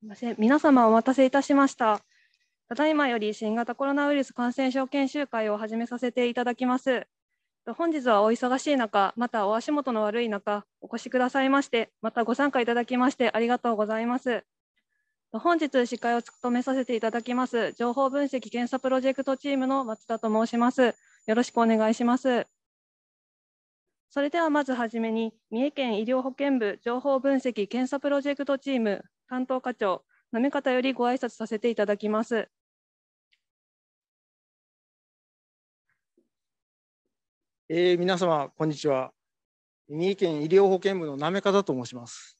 すません皆様お待たせいたしました。ただいまより新型コロナウイルス感染症研修会を始めさせていただきます。本日はお忙しい中、またお足元の悪い中、お越しくださいまして、またご参加いただきましてありがとうございます。本日、司会を務めさせていただきます、情報分析検査プロジェクトチームの松田と申します。よろしくお願いします。それではまずはじめに、三重県医療保険部情報分析検査プロジェクトチーム担当課長、なめ方よりご挨拶させていただきます。えー、皆様、こんにちは。三重県医療保険部のなめ方と申します。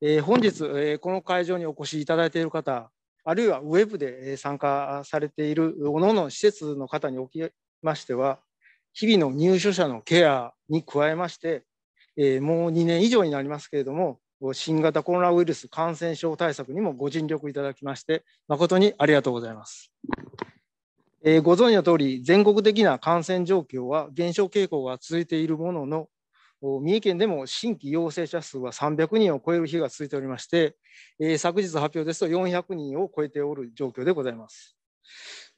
えー、本日、えー、この会場にお越しいただいている方、あるいはウェブで参加されている各々の施設の方におきましては、日々の入所者のケアに加えまして、えー、もう2年以上になりますけれども、新型コロナウイルス感染症対策にもご尽力いただきまして、誠にありがとうございます。えー、ご存知の通り、全国的な感染状況は減少傾向が続いているものの、三重県でも新規陽性者数は300人を超える日が続いておりまして、えー、昨日発表ですと400人を超えておる状況でございます。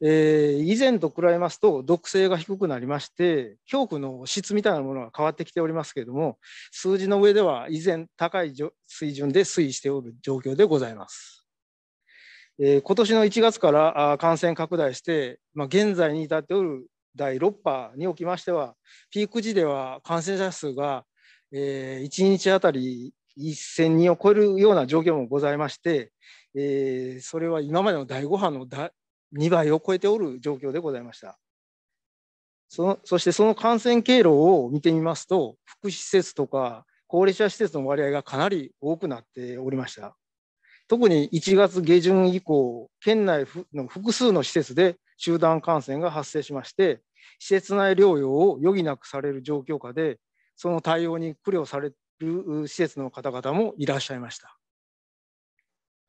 えー、以前と比べますと毒性が低くなりまして恐怖の質みたいなものが変わってきておりますけれども数字の上では依然高い水準で推移しておる状況でございます。えー、今年の1月から感染拡大して、まあ、現在に至っておる第6波におきましてはピーク時では感染者数が、えー、1日あたり1000人を超えるような状況もございまして、えー、それは今までの第5波の2倍を超えておる状況でございました。そのそしてその感染経路を見てみますと、福祉施設とか高齢者施設の割合がかなり多くなっておりました。特に1月下旬以降、県内の複数の施設で集団感染が発生しまして、施設内療養を余儀なくされる状況下で、その対応に苦慮される施設の方々もいらっしゃいました。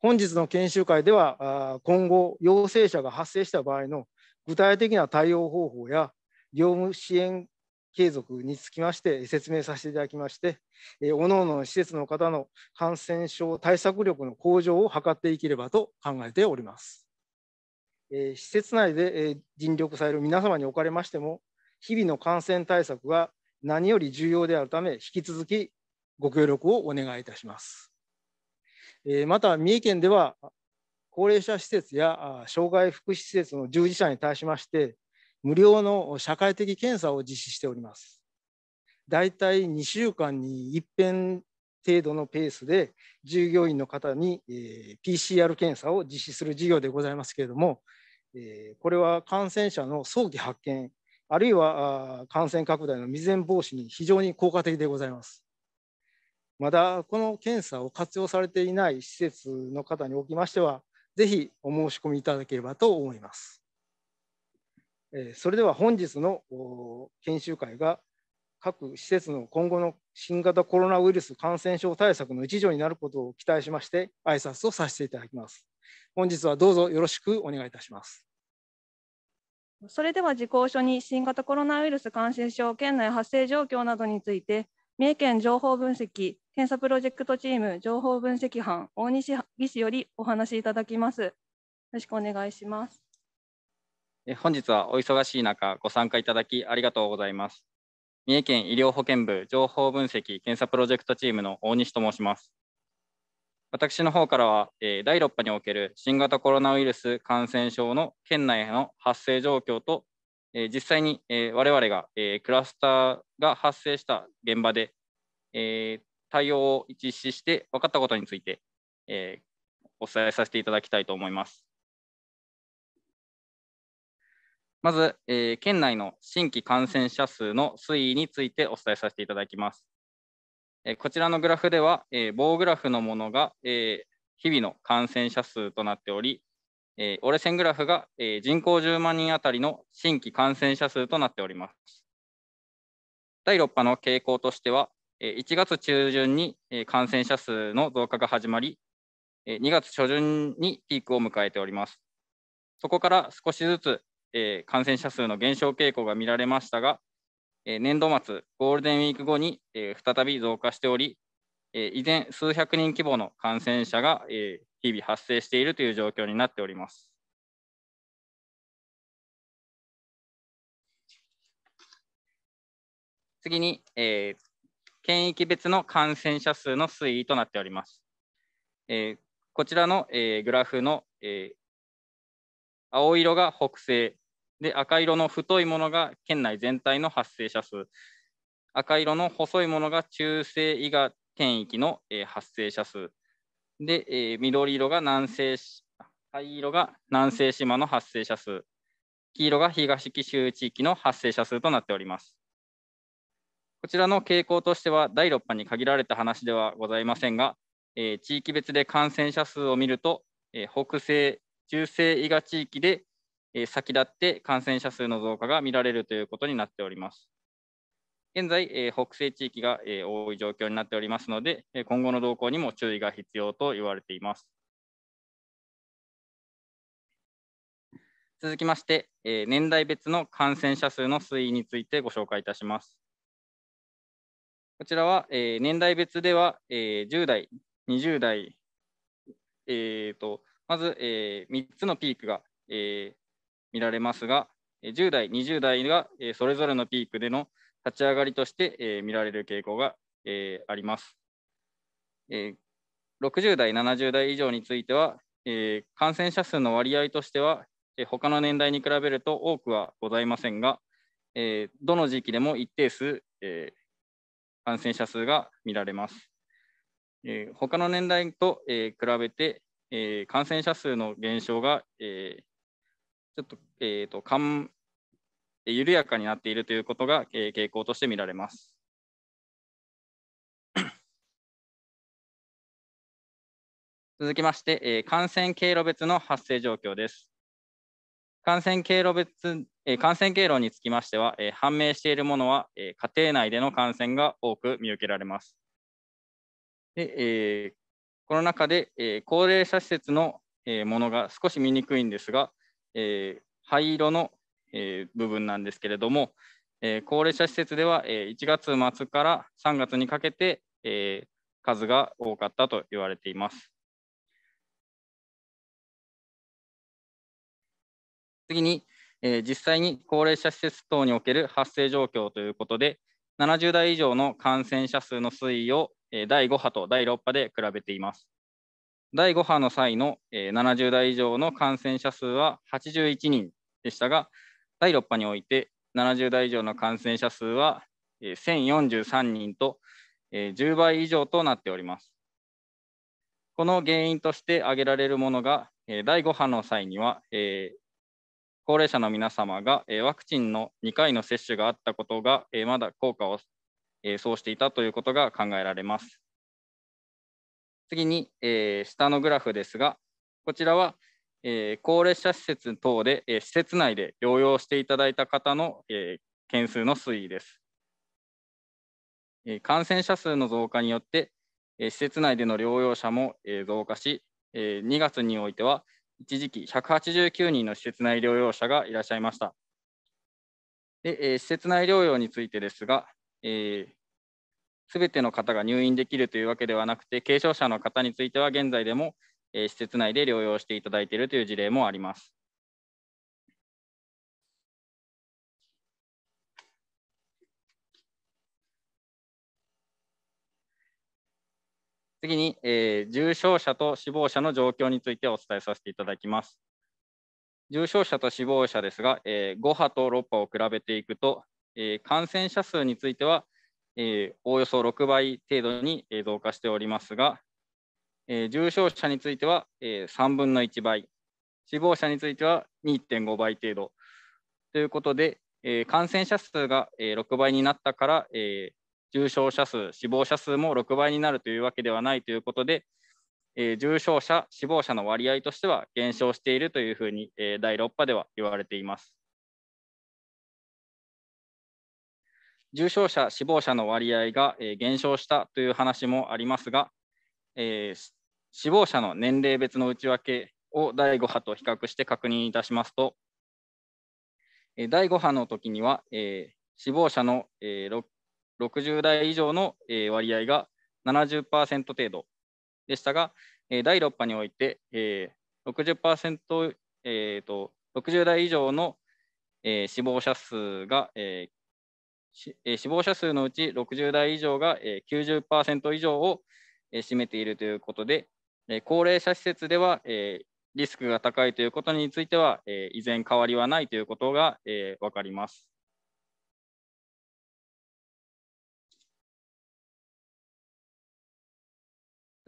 本日の研修会では、今後、陽性者が発生した場合の具体的な対応方法や業務支援継続につきまして説明させていただきまして、各々の施設の方の感染症対策力の向上を図っていければと考えております。施設内で尽力される皆様におかれましても、日々の感染対策が何より重要であるため、引き続きご協力をお願いいたします。えまた三重県では高齢者施設や障害福祉施設の従事者に対しまして無料の社会的検査を実施しております。だいたい2週間に一遍程度のペースで従業員の方に PCR 検査を実施する事業でございますけれどもこれは感染者の早期発見あるいは感染拡大の未然防止に非常に効果的でございます。まだこの検査を活用されていない施設の方におきましては、ぜひお申し込みいただければと思います。それでは本日の研修会が各施設の今後の新型コロナウイルス感染症対策の一助になることを期待しまして挨拶をさせていただきます。本日はどうぞよろしくお願いいたします。それでは事項書に新型コロナウイルス感染症県内発生状況などについて三重県情報分析検査プロジェクトチーム情報分析班大西技師よりお話いただきます。よろしくお願いします。本日はお忙しい中ご参加いただきありがとうございます。三重県医療保険部情報分析検査プロジェクトチームの大西と申します。私の方からは、え第6波における新型コロナウイルス感染症の県内の発生状況と、え実際に、え我々が、えクラスターが発生した現場で、対応を実施して分かったことについて、えー、お伝えさせていただきたいと思います。まず、えー、県内の新規感染者数の推移についてお伝えさせていただきます。えー、こちらのグラフでは、えー、棒グラフのものが、えー、日々の感染者数となっており、えー、折れ線グラフが、えー、人口10万人当たりの新規感染者数となっております。第6波の傾向としては、1月中旬に感染者数の増加が始まり、2月初旬にピークを迎えております。そこから少しずつ感染者数の減少傾向が見られましたが、年度末、ゴールデンウィーク後に再び増加しており、依然数百人規模の感染者が日々発生しているという状況になっております。次に、えー、県域別の感染者数の推移となっております。えー、こちらの、えー、グラフの、えー、青色が北西で、赤色の太いものが県内全体の発生者数、赤色の細いものが中西伊賀県域の、えー、発生者数、で、えー、緑色が南西灰色が南西島の発生者数、黄色が東紀州地域の発生者数となっております。こちらの傾向としては、第6波に限られた話ではございませんが、えー、地域別で感染者数を見ると、えー、北西、中西伊賀地域で、えー、先立って感染者数の増加が見られるということになっております。現在、え北西地域が、え多い状況になっておりますので、今後の動向にも注意が必要と言われています。続きまして、え年代別の感染者数の推移についてご紹介いたします。こちらは、えー、年代別では、えー、10代、20代、えーと、まず、えー、3つのピークが、えー、見られますが、10代、20代が、えー、それぞれのピークでの立ち上がりとして、えー、見られる傾向が、えー、あります。えー、60代、70代以上については、えー、感染者数の割合としては、えー、他の年代に比べると多くはございませんが、えー、どの時期でも一定数、えー、感染者数が見られます。えー、他の年代と、えー、比べて、えー、感染者数の減少が、えちょっと,、えーとかん緩やかになっているということが、え傾向として見られます。続きまして、え感染経路別の発生状況です。感染経路別、え感染経路につきましては、え判明しているものは、え家庭内での感染が多く見受けられます。でえこの中で、え高齢者施設の、えものが少し見にくいんですが、え灰色の、え部分なんですけれども、え高齢者施設では、え1月末から3月にかけて、え数が多かったと言われています。次に、えー、実際に高齢者施設等における発生状況ということで、70代以上の感染者数の推移を、えー、第5波と第6波で比べています。第5波の際の、えー、70代以上の感染者数は81人でしたが、第6波において70代以上の感染者数は、えー、1043人と、えー、10倍以上となっております。この原因として挙げられるものが、えー、第5波の際には、えー、高齢者の皆様が、えワクチンの2回の接種があったことが、えまだ効果を、えそうしていたということが考えられます。次に、え下のグラフですが、こちらは、え高齢者施設等で、え施設内で療養していただいた方の、え件数の推移です。え感染者数の増加によって、え施設内での療養者も、え増加し、え2月においては、一時期189人の施設内療養者がいらっしゃいました。でえー、施設内療養についてですが、す、えー、べ、ての方が入院できるというわけではなくて、軽症者の方については現在でも、えー、施設内で療養していただいているという事例もあります。次に、えー、重症者と死亡者の状況についてお伝えさせていただきます。重症者と死亡者ですが、えー、5波と6波を比べていくと、えー、感染者数については、えー、おおよそ6倍程度に増加しておりますが、え重症者については、え3分の1倍、死亡者については2.5倍程度ということで、え感染者数が、え6倍になったから、え重症者数、死亡者数も6倍になるというわけではないということで、えー、重症者、死亡者の割合としては減少しているというふうに、えー、第6波では言われています。重症者、死亡者の割合が、えー、減少したという話もありますが、えー、死亡者の年齢別の内訳を第5波と比較して確認いたしますと、第5波の時には、えー、死亡者の、えー、60代以上の、割合が70%程度でしたが、第6波において、60%、60代以上の、死亡者数が、死亡者数のうち60代以上が、ー、90%以上を、占めているということで、高齢者施設では、リスクが高いということについては、依然変わりはないということが、分かります。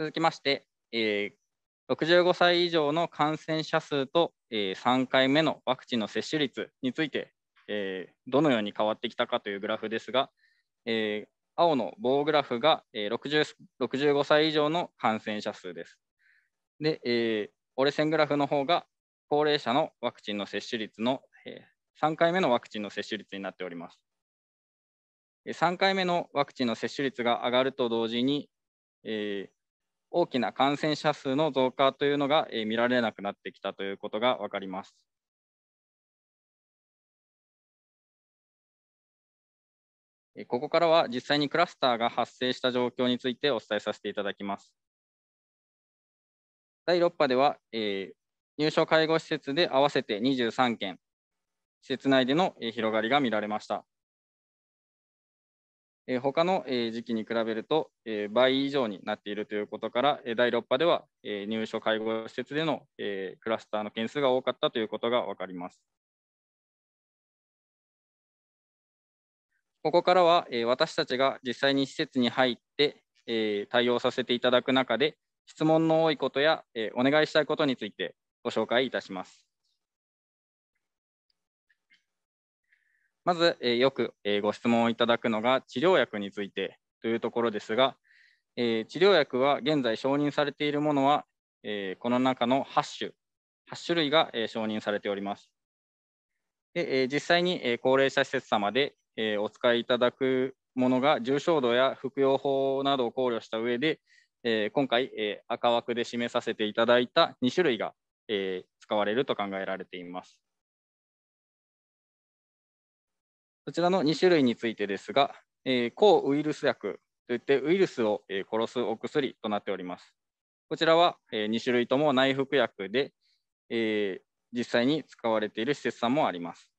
続きまして、えー、65歳以上の感染者数と、えー、3回目のワクチンの接種率について、えー、どのように変わってきたかというグラフですが、えー、青の棒グラフが、えー、60 65歳以上の感染者数です。で、えー、折れ線グラフの方が高齢者のワクチンの接種率の、えー、3回目のワクチンの接種率になっております。3回目のワクチンの接種率が上がると同時に、えー、大きな感染者数の増加というのが見られなくなってきたということが分かります。ここからは実際にクラスターが発生した状況についてお伝えさせていただきます。第6波では、えー、入所介護施設で合わせて23件、施設内での広がりが見られました。えー、他の、え時期に比べると、え倍以上になっているということから、え第6波では、え入所介護施設での、えクラスターの件数が多かったということが分かります。ここからは、え私たちが実際に施設に入って、え対応させていただく中で、質問の多いことや、えお願いしたいことについてご紹介いたします。まず、えよく、えご質問をいただくのが治療薬についてというところですが、え治療薬は現在承認されているものは、えこの中の8種、8種類が、え承認されております。でえ実際に、え高齢者施設様で、えお使いいただくものが重症度や服用法などを考慮した上で、え今回、え赤枠で示させていただいた2種類が、え使われると考えられています。そちらの2種類についてですが、えー、抗ウイルス薬といってウイルスを、え殺すお薬となっております。こちらは、え2種類とも内服薬で、え実際に使われている施設さんもあります。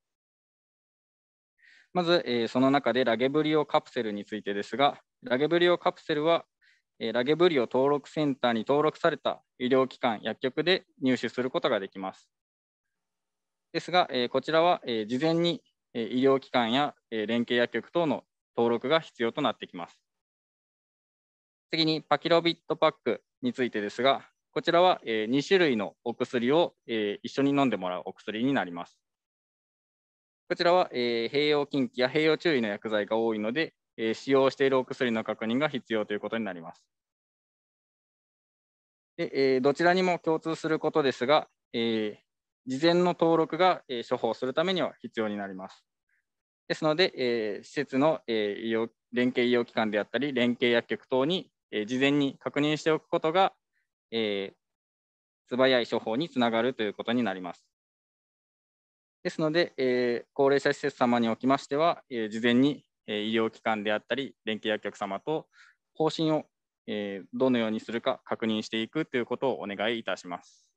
まず、えその中でラゲブリオカプセルについてですが、ラゲブリオカプセルは、えラゲブリオ登録センターに登録された医療機関、薬局で入手することができます。ですが、えこちらは、え事前に医療機関や連携薬局等の登録が必要となってきます。次にパキロビットパックについてですが、こちらは2種類のお薬を一緒に飲んでもらうお薬になります。こちらは併用禁忌や併用注意の薬剤が多いので、使用しているお薬の確認が必要ということになります。でどちらにも共通することですが、事前の登録が、え処方するためには必要になります。ですので、え施設の、え医療連携医療機関であったり、連携薬局等に、え事前に確認しておくことが、え素早い処方につながるということになります。ですので、え高齢者施設様におきましては、え事前に、え医療機関であったり、連携薬局様と方針を、えどのようにするか確認していくということをお願いいたします。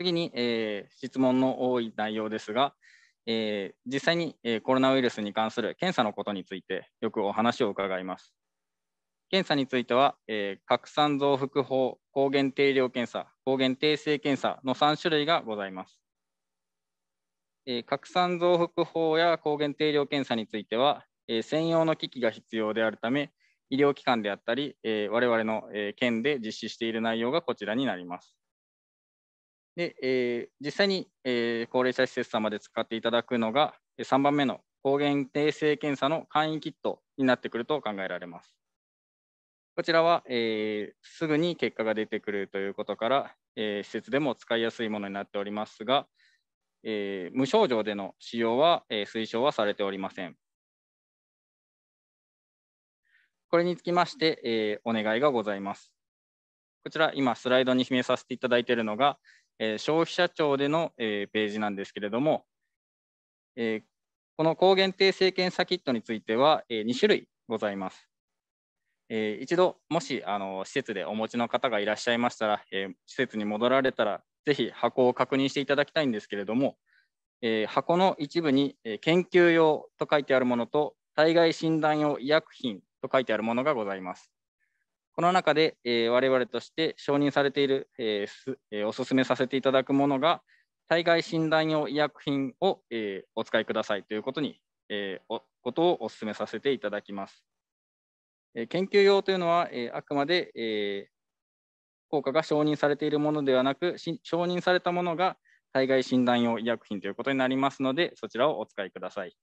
次に、えー、質問の多い内容ですが、えー、実際に、えー、コロナウイルスに関する検査のことについてよくお話を伺います。検査については、えー、拡散増幅法、抗原定量検査、抗原定性検査の3種類がございます。え拡散増幅法や抗原定量検査については、え専用の機器が必要であるため、医療機関であったり、え我々の、え県で実施している内容がこちらになります。で、えー、実際に、えー、高齢者施設様で使っていただくのが、3番目の抗原定性検査の簡易キットになってくると考えられます。こちらは、えー、すぐに結果が出てくるということから、え施設でも使いやすいものになっておりますが、え無症状での使用は、え推奨はされておりません。これにつきまして、えお願いがございます。こちら、今、スライドに示させていただいているのが、え消費者庁での、えページなんですけれども、えこの抗原定性検査キットについては、え2種類ございます。えー、一度、もしあの施設でお持ちの方がいらっしゃいましたら、えー、施設に戻られたら、ぜひ箱を確認していただきたいんですけれども、えー、箱の一部に、え研究用と書いてあるものと、体外診断用医薬品と書いてあるものがございます。この中で、え我々として承認されている、ええお勧めさせていただくものが、体外診断用医薬品を、えお使いくださいということに、えおことをお勧めさせていただきます。え研究用というのは、えあくまで、え効果が承認されているものではなく、承認されたものが体外診断用医薬品ということになりますので、そちらをお使いください。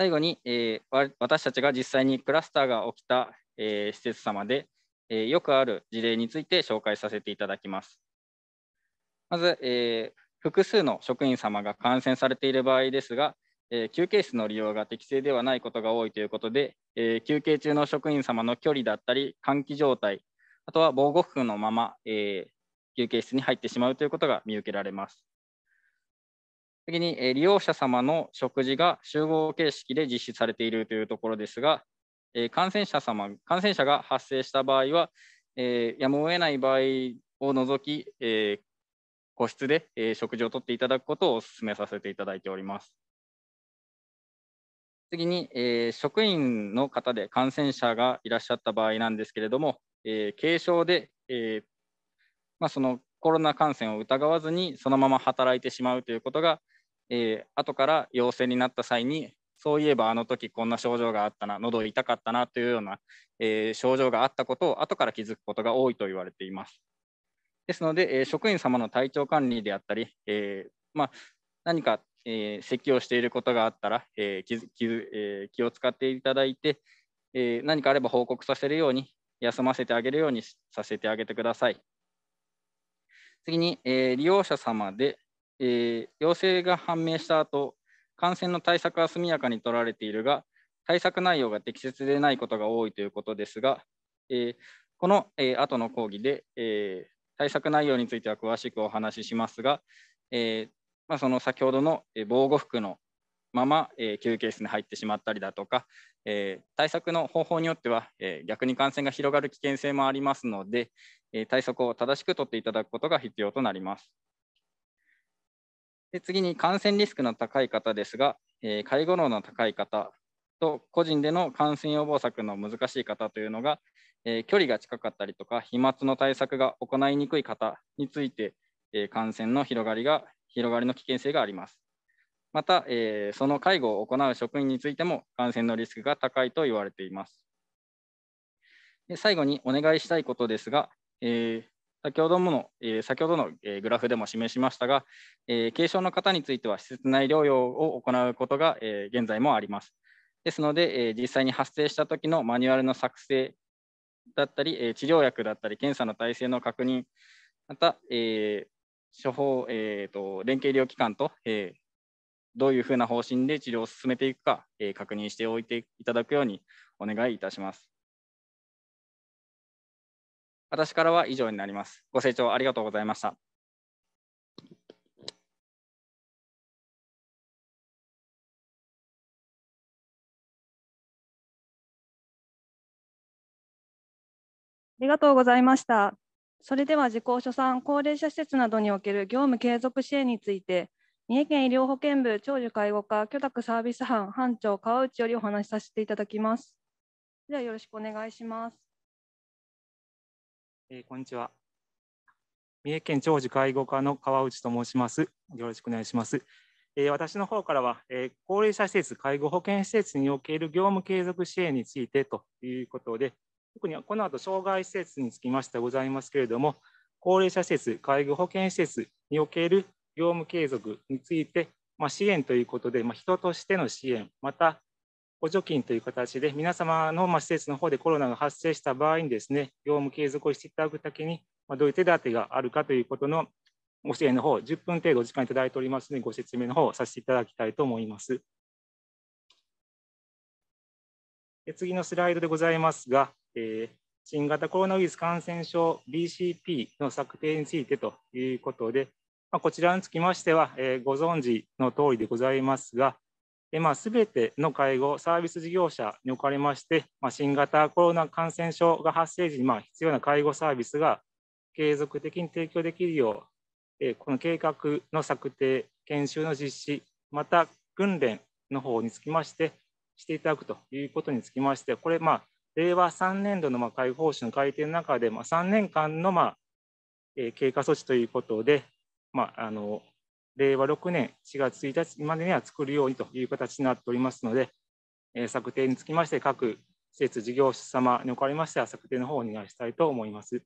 最後に、えー、私たちが実際にクラスターが起きた、えー、施設様で、えー、よくある事例について紹介させていただきます。まず、えー、複数の職員様が感染されている場合ですが、えー、休憩室の利用が適正ではないことが多いということで、えー、休憩中の職員様の距離だったり、換気状態、あとは防護服のまま、えー、休憩室に入ってしまうということが見受けられます。次に、え利用者様の食事が集合形式で実施されているというところですが、え感染者様感染者が発生した場合は、えやむを得ない場合を除き、え個室で、え食事をとっていただくことをお勧めさせていただいております。次に、え職員の方で感染者がいらっしゃった場合なんですけれども、え軽症で、えまあ、そのコロナ感染を疑わずにそのまま働いてしまうということが、えー、後から陽性になった際にそういえばあの時こんな症状があったな喉痛かったなというような、えー、症状があったことを後から気づくことが多いと言われています。ですので、えー、職員様の体調管理であったり、えー、まあ、何か、えー、咳をしていることがあったら、え気気え気を使っていただいて、え何かあれば報告させるように休ませてあげるようにさせてあげてください。次に、え利用者様で、えー、陽性が判明した後、感染の対策は速やかに取られているが、対策内容が適切でないことが多いということですが、えー、この、えー、後の講義で、えー、対策内容については詳しくお話ししますが、えまあ、その先ほどの、え防護服のまま、え休憩室に入ってしまったりだとか、え対策の方法によっては、え逆に感染が広がる危険性もありますので、え対策を正しくとっていただくことが必要となります。で次に感染リスクの高い方ですが、え介護能の高い方と個人での感染予防策の難しい方というのが、え距離が近かったりとか飛沫の対策が行いにくい方について、え感染の広がりが広がりの危険性があります。また、えその介護を行う職員についても感染のリスクが高いと言われています。で最後にお願いしたいことですが、え先ほどもの、えー、先ほどの、えグラフでも示しましたが、えー、軽症の方については施設内療養を行うことが、え現在もあります。ですので、え実際に発生した時のマニュアルの作成だったり、え治療薬だったり、検査の体制の確認、また、え処方、えーと、連携医療機関と、えどういうふうな方針で治療を進めていくか、え確認しておいていただくようにお願いいたします。私からは以上になります。ご清聴ありがとうございました。ありがとうございました。それでは自己所ん、高齢者施設などにおける業務継続支援について、三重県医療保健部長寿介護課許諾サービス班班長川内よりお話しさせていただきます。ではよろしくお願いします。えー、こんにちは。三重県長寿介護課の川内と申します。よろしくお願いします。えー、私の方からは、えー、高齢者施設、介護保険施設における業務継続支援についてということで、特にこの後障害施設につきましてはございますけれども、高齢者施設、介護保険施設における業務継続について、まあ、支援ということで、まあ、人としての支援、また補助金という形で、皆様のま施設の方でコロナが発生した場合にですね、業務継続をしていただくだけに、まどういう手立てがあるかということのご支援の方、10分程度お時間いただいておりますので、ご説明の方をさせていただきたいと思います。次のスライドでございますが、え新型コロナウイルス感染症 BCP の策定についてということで、まこちらにつきましては、えご存知の通りでございますが、すまあ、ての介護サービス事業者におかれまして、まあ、新型コロナ感染症が発生時にまあ必要な介護サービスが継続的に提供できるよう、えこの計画の策定、研修の実施、また訓練の方につきまして、していただくということにつきまして、これ、まあ、令和3年度のまあ介護報酬の改定の中で、まあ、3年間のまあ、え経過措置ということで、まあ、あの令和6年4月1日までには作るようにという形になっておりますので、えー、策定につきまして、各施設事業者様におかれましては、策定の方をお願いしたいと思います。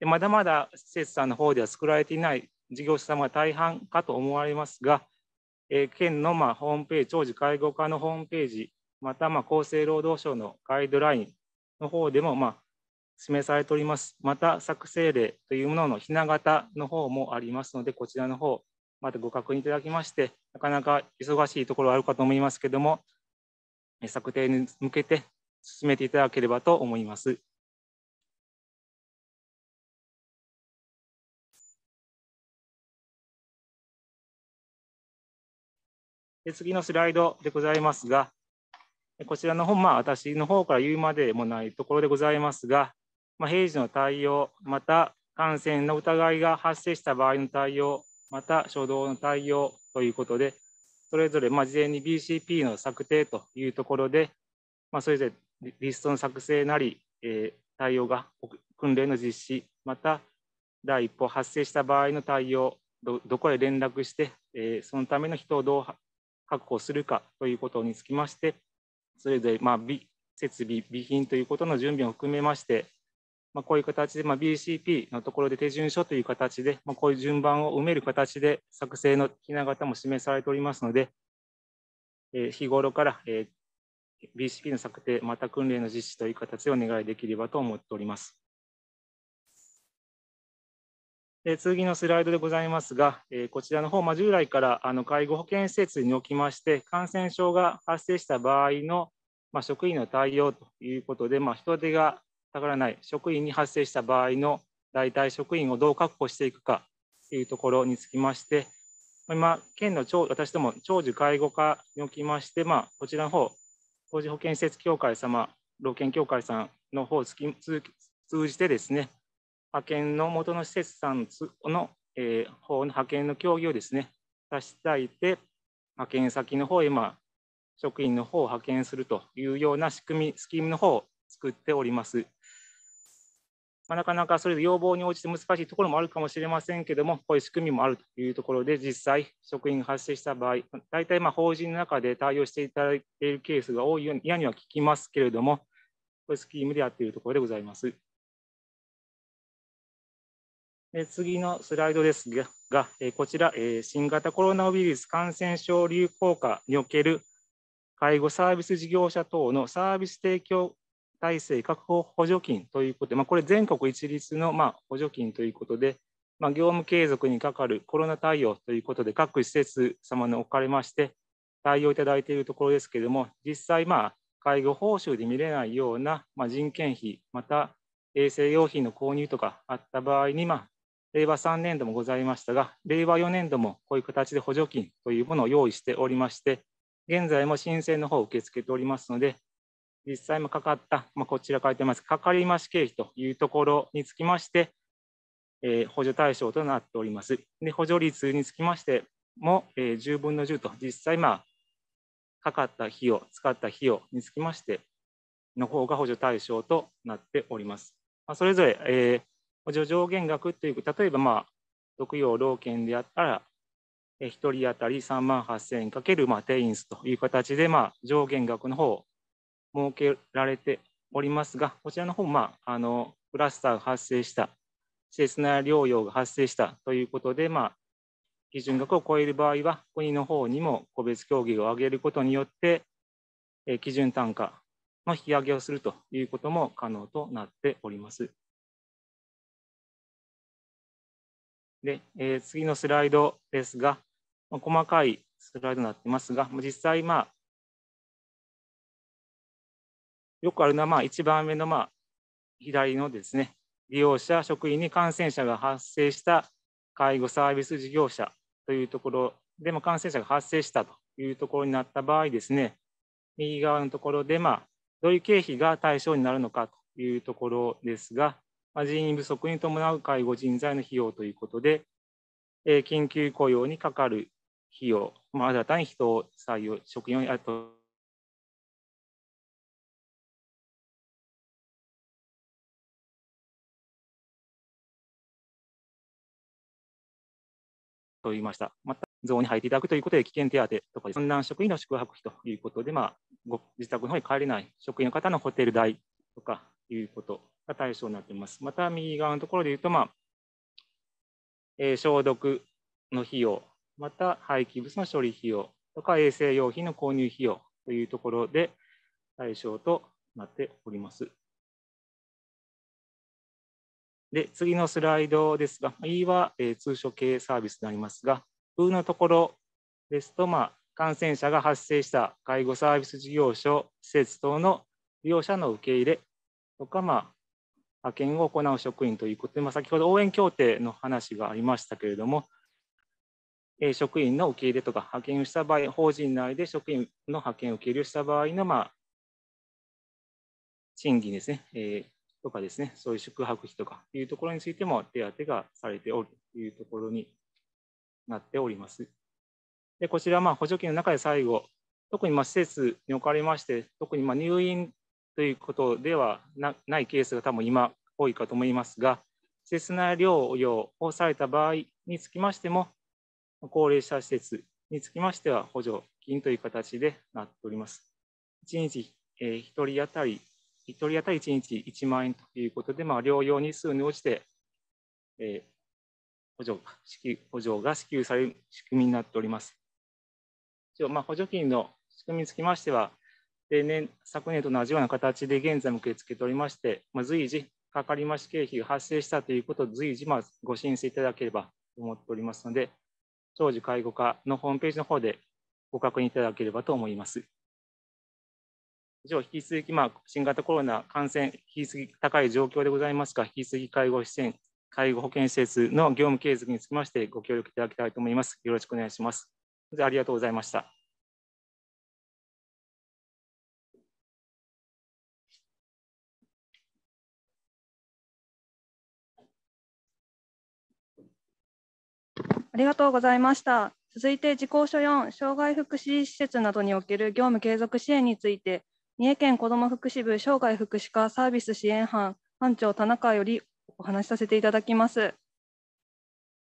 でまだまだ施設さんの方では作られていない事業者様が大半かと思われますが、えー、県のまあホームページ、長寿介護課のホームページ、またまあ厚生労働省のガイドラインの方でもまあ示されております。また、作成例というもののひな型の方もありますので、こちらの方、またご確認いただきまして、なかなか忙しいところあるかと思いますけども、策定に向けて進めていただければと思います。で次のスライドでございますが、こちらの方、まあ、私の方から言うまでもないところでございますが、まあ、平時の対応、また感染の疑いが発生した場合の対応、また初動の対応ということで、それぞれまあ事前に BCP の策定というところで、まあ、それぞれリストの作成なり、えー、対応が訓練の実施、また第一歩発生した場合の対応、どどこへ連絡して、えー、そのための人をどう確保するかということにつきまして、それぞれまあ備設備、備品ということの準備を含めまして、まあ、こういう形で、まあ、BCP のところで手順書という形で、まあ、こういう順番を埋める形で作成のひな型も示されておりますので、えー、日頃から、えー、BCP の策定、また訓練の実施という形でお願いできればと思っております。え次のスライドでございますが、えこちらの方、ま従来からあの介護保健施設におきまして、感染症が発生した場合の、ま職員の対応ということで、ま人手が下がらない職員に発生した場合の代替職員をどう確保していくかというところにつきまして、今、県の長私ども長寿介護課におきまして、まあ、こちらの方、当時保健施設協会様、老健協会さんの方を通じてですね、派遣の元の施設さんの、えー、方の派遣の協議をですね、差しいて、派遣先の方へ今、職員の方を派遣するというような仕組み、スキームの方を作っております。まあ、なかなかそれで要望に応じて難しいところもあるかもしれませんけども、こういう仕組みもあるというところで、実際、職員が発生した場合、大体ま法人の中で対応していただいているケースが多いように、嫌には聞きますけれども、こういうスキームでやっているところでございます。で次のスライドですが、がえこちら、え新型コロナウイルス感染症流行下における介護サービス事業者等のサービス提供体制確保補助金ということで、まあ、これ全国一律のま補助金ということで、まあ、業務継続にかかるコロナ対応ということで、各施設様におかれまして、対応いただいているところですけれども、実際、ま介護報酬で見れないような、ま人件費、また衛生用品の購入とかあった場合に、ま令和3年度もございましたが、令和4年度もこういう形で補助金というものを用意しておりまして、現在も申請の方を受け付けておりますので、実際もかかった、まあ、こちら書いてます、かかり増し経費というところにつきまして、えー、補助対象となっております。で補助率につきましても、えー、10分の10と、実際、まあ、かかった費用、使った費用につきまして、の方が補助対象となっております。まあ、それぞれ、えー、補助上限額という、例えば、まあ、特養老犬であったら、1人当たり3万8000円かけるまあ定員数という形で、まあ、上限額の方設けられておりますが、こちらの方、まあ、あのクラスターが発生した、施設内療養が発生したということで、まあ、基準額を超える場合は、国の方にも個別協議を上げることによって、基準単価の引き上げをするということも可能となっております。で、えー、次のスライドですが、細かいスライドになってますが、実際、まあ、よくあるのは、まあ、番上の、まあ、左のですね、利用者、職員に感染者が発生した介護サービス事業者というところで、も感染者が発生したというところになった場合ですね、右側のところで、まあ、どういう経費が対象になるのかというところですが、まあ、人員不足に伴う介護人材の費用ということで、緊急雇用にかかる費用、まあ、新たに人を採用、職員を雇言いました。また、ゾーンに入っていただくということで、危険手当とか、困難職員の宿泊費ということで、まあ、ご自宅の方に帰れない職員の方のホテル代とかいうことが対象になっています。また、右側のところで言うと、まあ、え消毒の費用、また廃棄物の処理費用とか衛生用品の購入費用というところで対象となっております。で、次のスライドですが、E は、えー、通所系サービスになりますが、U のところですと、まあ、感染者が発生した介護サービス事業所、施設等の利用者の受け入れとか、まあ、派遣を行う職員ということで、まあ、先ほど応援協定の話がありましたけれども、えー、職員の受け入れとか派遣をした場合、法人内で職員の派遣受け入れした場合の、まあ、賃金ですね、えー、とかですね、そういう宿泊費とかいうところについても手当がされておるというところになっております。でこちらは補助金の中で最後、特にま施設におかれまして、特にま入院ということではないケースが多分今多いかと思いますが、施設内療養をされた場合につきましても、高齢者施設につきましては補助金という形でなっております。1日1人当たり1人当たり1日1万円ということで、まあ、療養日数に応じて、えー、補助補助が支給される仕組みになっております。一応、まあ、補助金の仕組みにつきましては、例年、昨年と同じような形で現在も受け付けておりまして、まあ、随時、かかり増し経費が発生したということを随時、まあ、ご申請いただければと思っておりますので、長寿介護課のホームページの方でご確認いただければと思います。以上、引き続き、まあ、新型コロナ感染、引き続き高い状況でございますが、引き続き介護支援、介護保険施設の業務継続につきまして、ご協力いただきたいと思います。よろしくお願いします。ありがとうございました。ありがとうございました。続いて、事項書4、障害福祉施設などにおける業務継続支援について、三重県子ども福祉部生涯福祉課サービス支援班班長田中よりお話しさせていただきます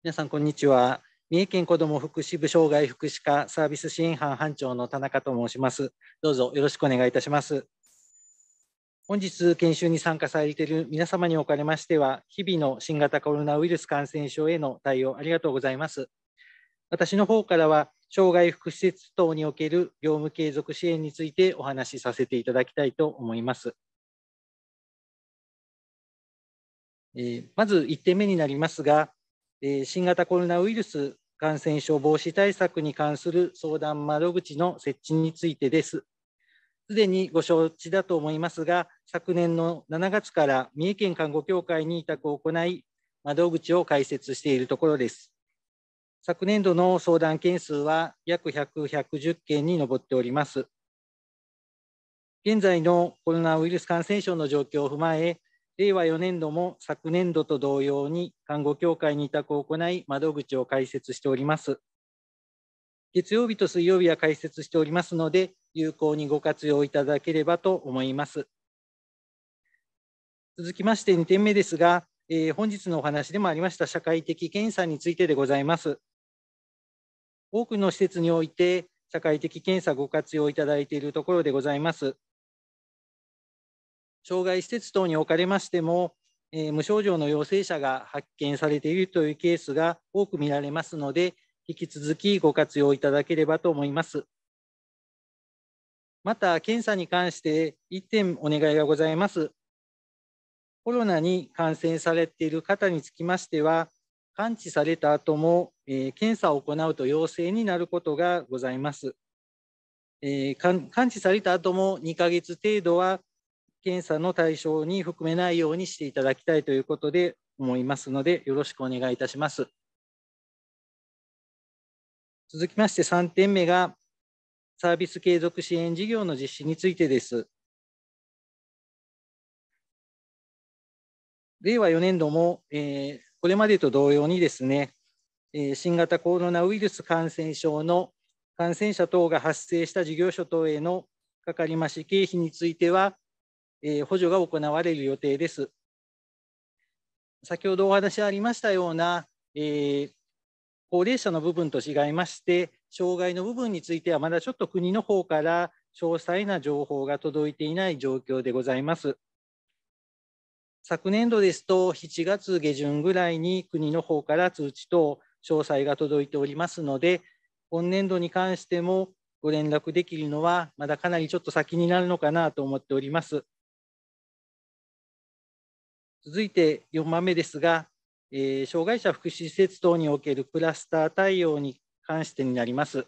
皆さんこんにちは三重県子ども福祉部障害福祉課サービス支援班班長の田中と申しますどうぞよろしくお願いいたします本日研修に参加されている皆様におかれましては、日々の新型コロナウイルス感染症への対応ありがとうございます。私の方からは、障害福祉施設等における業務継続支援についてお話しさせていただきたいと思います。えまず1点目になりますが、え新型コロナウイルス感染症防止対策に関する相談窓口の設置についてです。すでにご承知だと思いますが、昨年の7月から三重県看護協会に委託を行い、窓口を開設しているところです。昨年度の相談件数は約110件に上っております。現在のコロナウイルス感染症の状況を踏まえ、令和4年度も昨年度と同様に看護協会に委託を行い、窓口を開設しております。月曜日と水曜日は開設しておりますので、有効にご活用いただければと思います。続きまして2点目ですが、えー、本日のお話でもありました社会的検査についてでございます。多くの施設において、社会的検査ご活用いただいているところでございます。障害施設等におかれましても、えー、無症状の陽性者が発見されているというケースが多く見られますので、引き続きご活用いただければと思います。また、検査に関して1点お願いがございます。コロナに感染されている方につきましては、完治された後も、えー、検査を行うと陽性になることがございます。えー、完治された後も2ヶ月程度は検査の対象に含めないようにしていただきたいということで思いますので、よろしくお願いいたします。続きまして3点目が、サービス継続支援事業の実施についてです。令和4年度も、えー、これまでと同様にですね、新型コロナウイルス感染症の感染者等が発生した事業所等へのかかりまし経費については、補助が行われる予定です。先ほどお話ありましたような、え高齢者の部分と違いまして、障害の部分についてはまだちょっと国の方から詳細な情報が届いていない状況でございます。昨年度ですと7月下旬ぐらいに国の方から通知等詳細が届いておりますので、今年度に関してもご連絡できるのは、まだかなりちょっと先になるのかなと思っております。続いて4番目ですが、えー、障害者福祉施設等におけるクラスター対応に関してになります。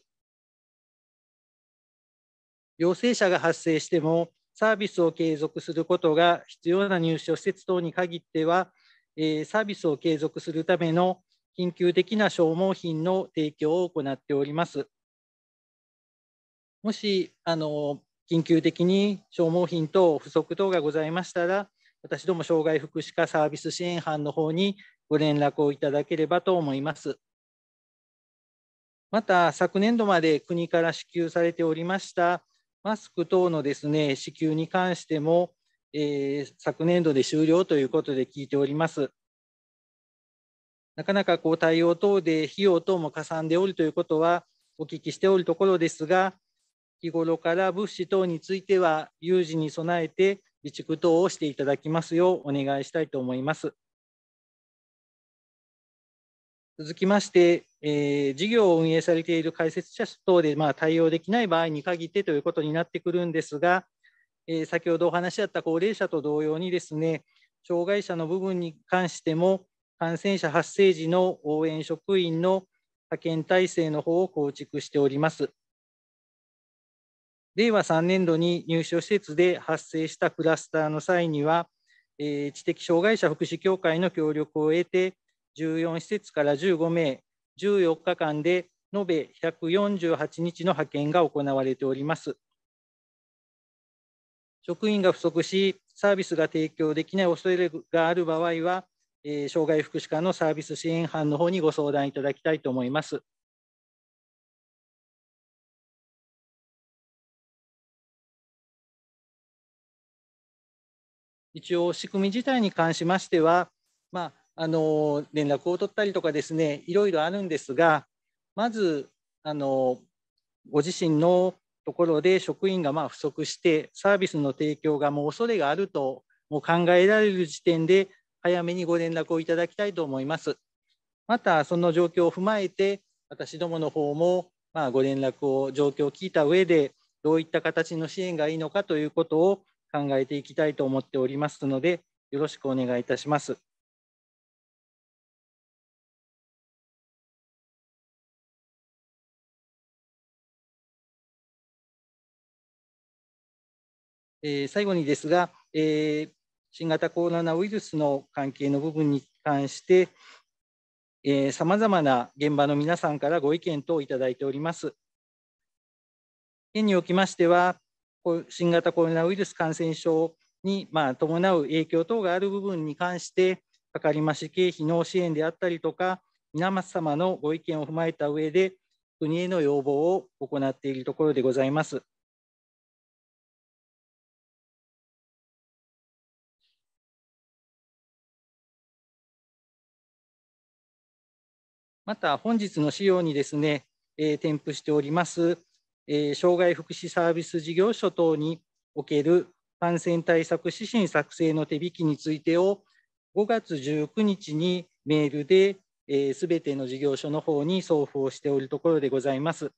陽性者が発生しても、サービスを継続することが必要な入所施設等に限っては、えサービスを継続するための緊急的な消耗品の提供を行っております。もしあの緊急的に消耗品等不足等がございましたら、私ども障害福祉課サービス支援班の方にご連絡をいただければと思います。また、昨年度まで国から支給されておりましたマスク等のですね支給に関しても、えー、昨年度で終了ということで聞いております。なかなかこう対応等で費用等もかさんでおるということはお聞きしておるところですが、日頃から物資等については有事に備えて備蓄等をしていただきますようお願いしたいと思います。続きまして、えー、事業を運営されている解説者等で、まあ、対応できない場合に限ってということになってくるんですが、えー、先ほどお話しあった高齢者と同様にですね、障害者の部分に関しても、感染者発生時の応援職員の派遣体制の方を構築しております。令和3年度に入所施設で発生したクラスターの際には、えー、知的障害者福祉協会の協力を得て、14施設から15名、14日間で延べ148日の派遣が行われております。職員が不足し、サービスが提供できない恐れがある場合は、えー、障害福祉課のサービス支援班の方にご相談いただきたいと思います。一応、仕組み自体に関しましては、まあ、あの連絡を取ったりとかですねいろいろあるんですがまずあのご自身のところで職員がま不足してサービスの提供がもう恐れがあるともう考えられる時点で早めにご連絡をいただきたいと思います。またその状況を踏まえて私どもの方もまご連絡を状況を聞いた上でどういった形の支援がいいのかということを考えていきたいと思っておりますのでよろしくお願いいたします。えー、最後にですが、えー、新型コロナウイルスの関係の部分に関して、さまざまな現場の皆さんからご意見等いただいております。県におきましては、新型コロナウイルス感染症に、まあ、伴う影響等がある部分に関して、かかりまし経費の支援であったりとか、皆様のご意見を踏まえた上で、国への要望を行っているところでございます。また本日の資料にですね、えー、添付しております、えー、障害福祉サービス事業所等における感染対策指針作成の手引きについてを5月19日にメールで、えー、全ての事業所の方に送付をしておるところでございます。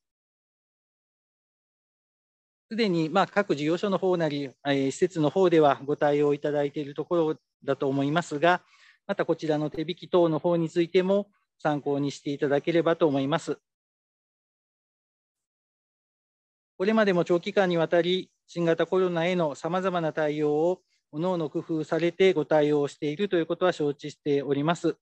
すでにまあ各事業所の方なり、えー、施設の方ではご対応いただいているところだと思いますが、またこちらの手引き等の方についても、参考にしていただければと思います。これまでも長期間にわたり、新型コロナへのさまざまな対応を各々工夫されてご対応しているということは承知しております。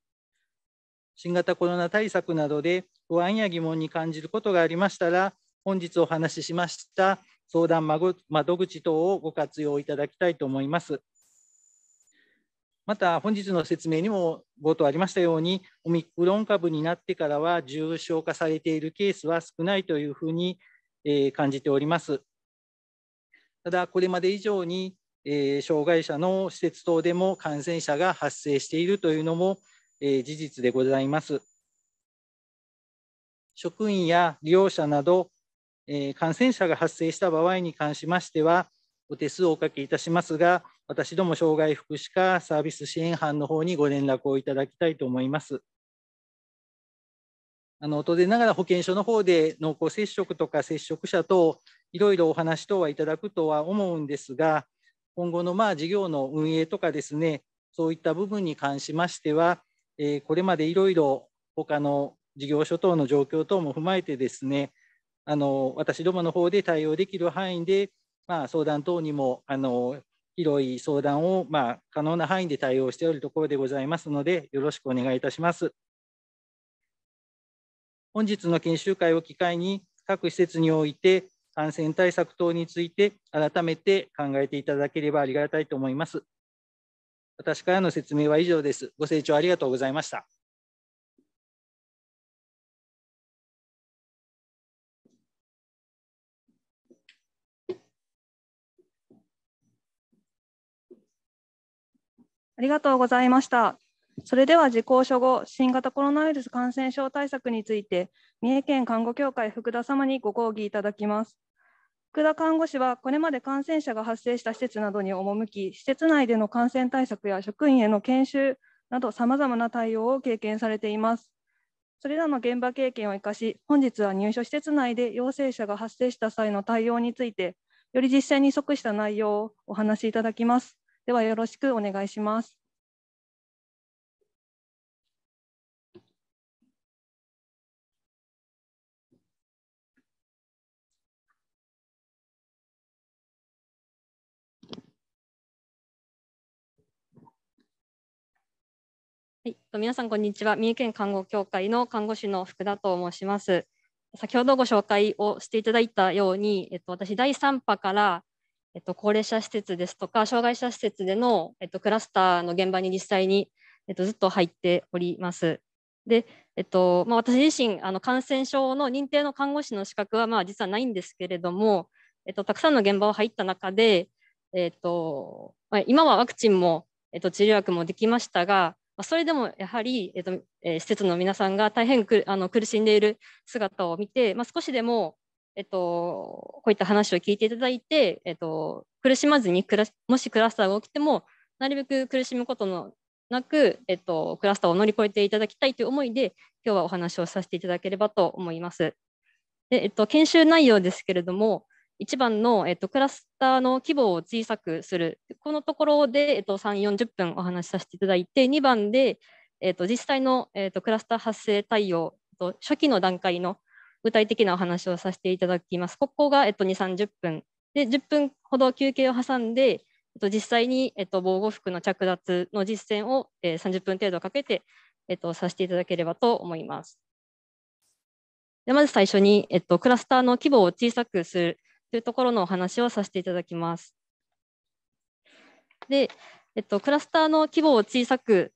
新型コロナ対策などで不安や疑問に感じることがありましたら、本日お話ししました相談窓口等をご活用いただきたいと思います。また本日の説明にも冒頭ありましたように、オミクロン株になってからは重症化されているケースは少ないというふうに感じております。ただ、これまで以上に障害者の施設等でも感染者が発生しているというのも事実でございます。職員や利用者など感染者が発生した場合に関しましては、お手数をおかけいたしますが、私ども障害福祉課サービス支援班の方にご連絡をいただきたいと思います。あの当然ながら保健所の方で濃厚接触とか接触者といろいろお話等はいただくとは思うんですが、今後のまあ事業の運営とかですね、そういった部分に関しましては、えー、これまでいろいろ他の事業所等の状況等も踏まえてですね、あの私どもの方で対応できる範囲で、まあ、相談等にもあの広い相談を、まあ、可能な範囲で対応しておるところでございますので、よろしくお願いいたします。本日の研修会を機会に、各施設において感染対策等について改めて考えていただければありがたいと思います。私からの説明は以上です。ご清聴ありがとうございました。ありがとうございました。それでは受講書後、新型コロナウイルス感染症対策について、三重県看護協会福田様にご講義いただきます。福田看護師は、これまで感染者が発生した施設などに赴き、施設内での感染対策や職員への研修など、さまざまな対応を経験されています。それらの現場経験を生かし、本日は入所施設内で陽性者が発生した際の対応について、より実践に即した内容をお話しいただきます。ではよろしくお願いします。はい、皆さんこんにちは。三重県看護協会の看護師の福田と申します。先ほどご紹介をしていただいたように、えっと、私第3波からえっと、高齢者施設ですとか障害者施設での、えっと、クラスターの現場に実際に、えっと、ずっと入っております。で、えっとまあ、私自身あの感染症の認定の看護師の資格はまあ実はないんですけれども、えっと、たくさんの現場を入った中で、えっとまあ、今はワクチンも、えっと、治療薬もできましたが、まあ、それでもやはり、えっとえー、施設の皆さんが大変あの苦しんでいる姿を見て、まあ、少しでもえっと、こういった話を聞いていただいて、えっと、苦しまずにもしクラスターが起きてもなるべく苦しむことのなく、えっと、クラスターを乗り越えていただきたいという思いで今日はお話をさせていただければと思います。でえっと、研修内容ですけれども1番の、えっと、クラスターの規模を小さくするこのところで、えっと、3、40分お話しさせていただいて2番で、えっと、実際の、えっと、クラスター発生対応、と、初期の段階の具体的なお話をさせていただきます。ここが、えっと、2、30分。で、10分ほど休憩を挟んで、えっと、実際に、えっと、防護服の着脱の実践を、えー、30分程度かけて、えっと、させていただければと思います。でまず最初に、えっと、クラスターの規模を小さくするというところのお話をさせていただきます。で、えっと、クラスターの規模を小さく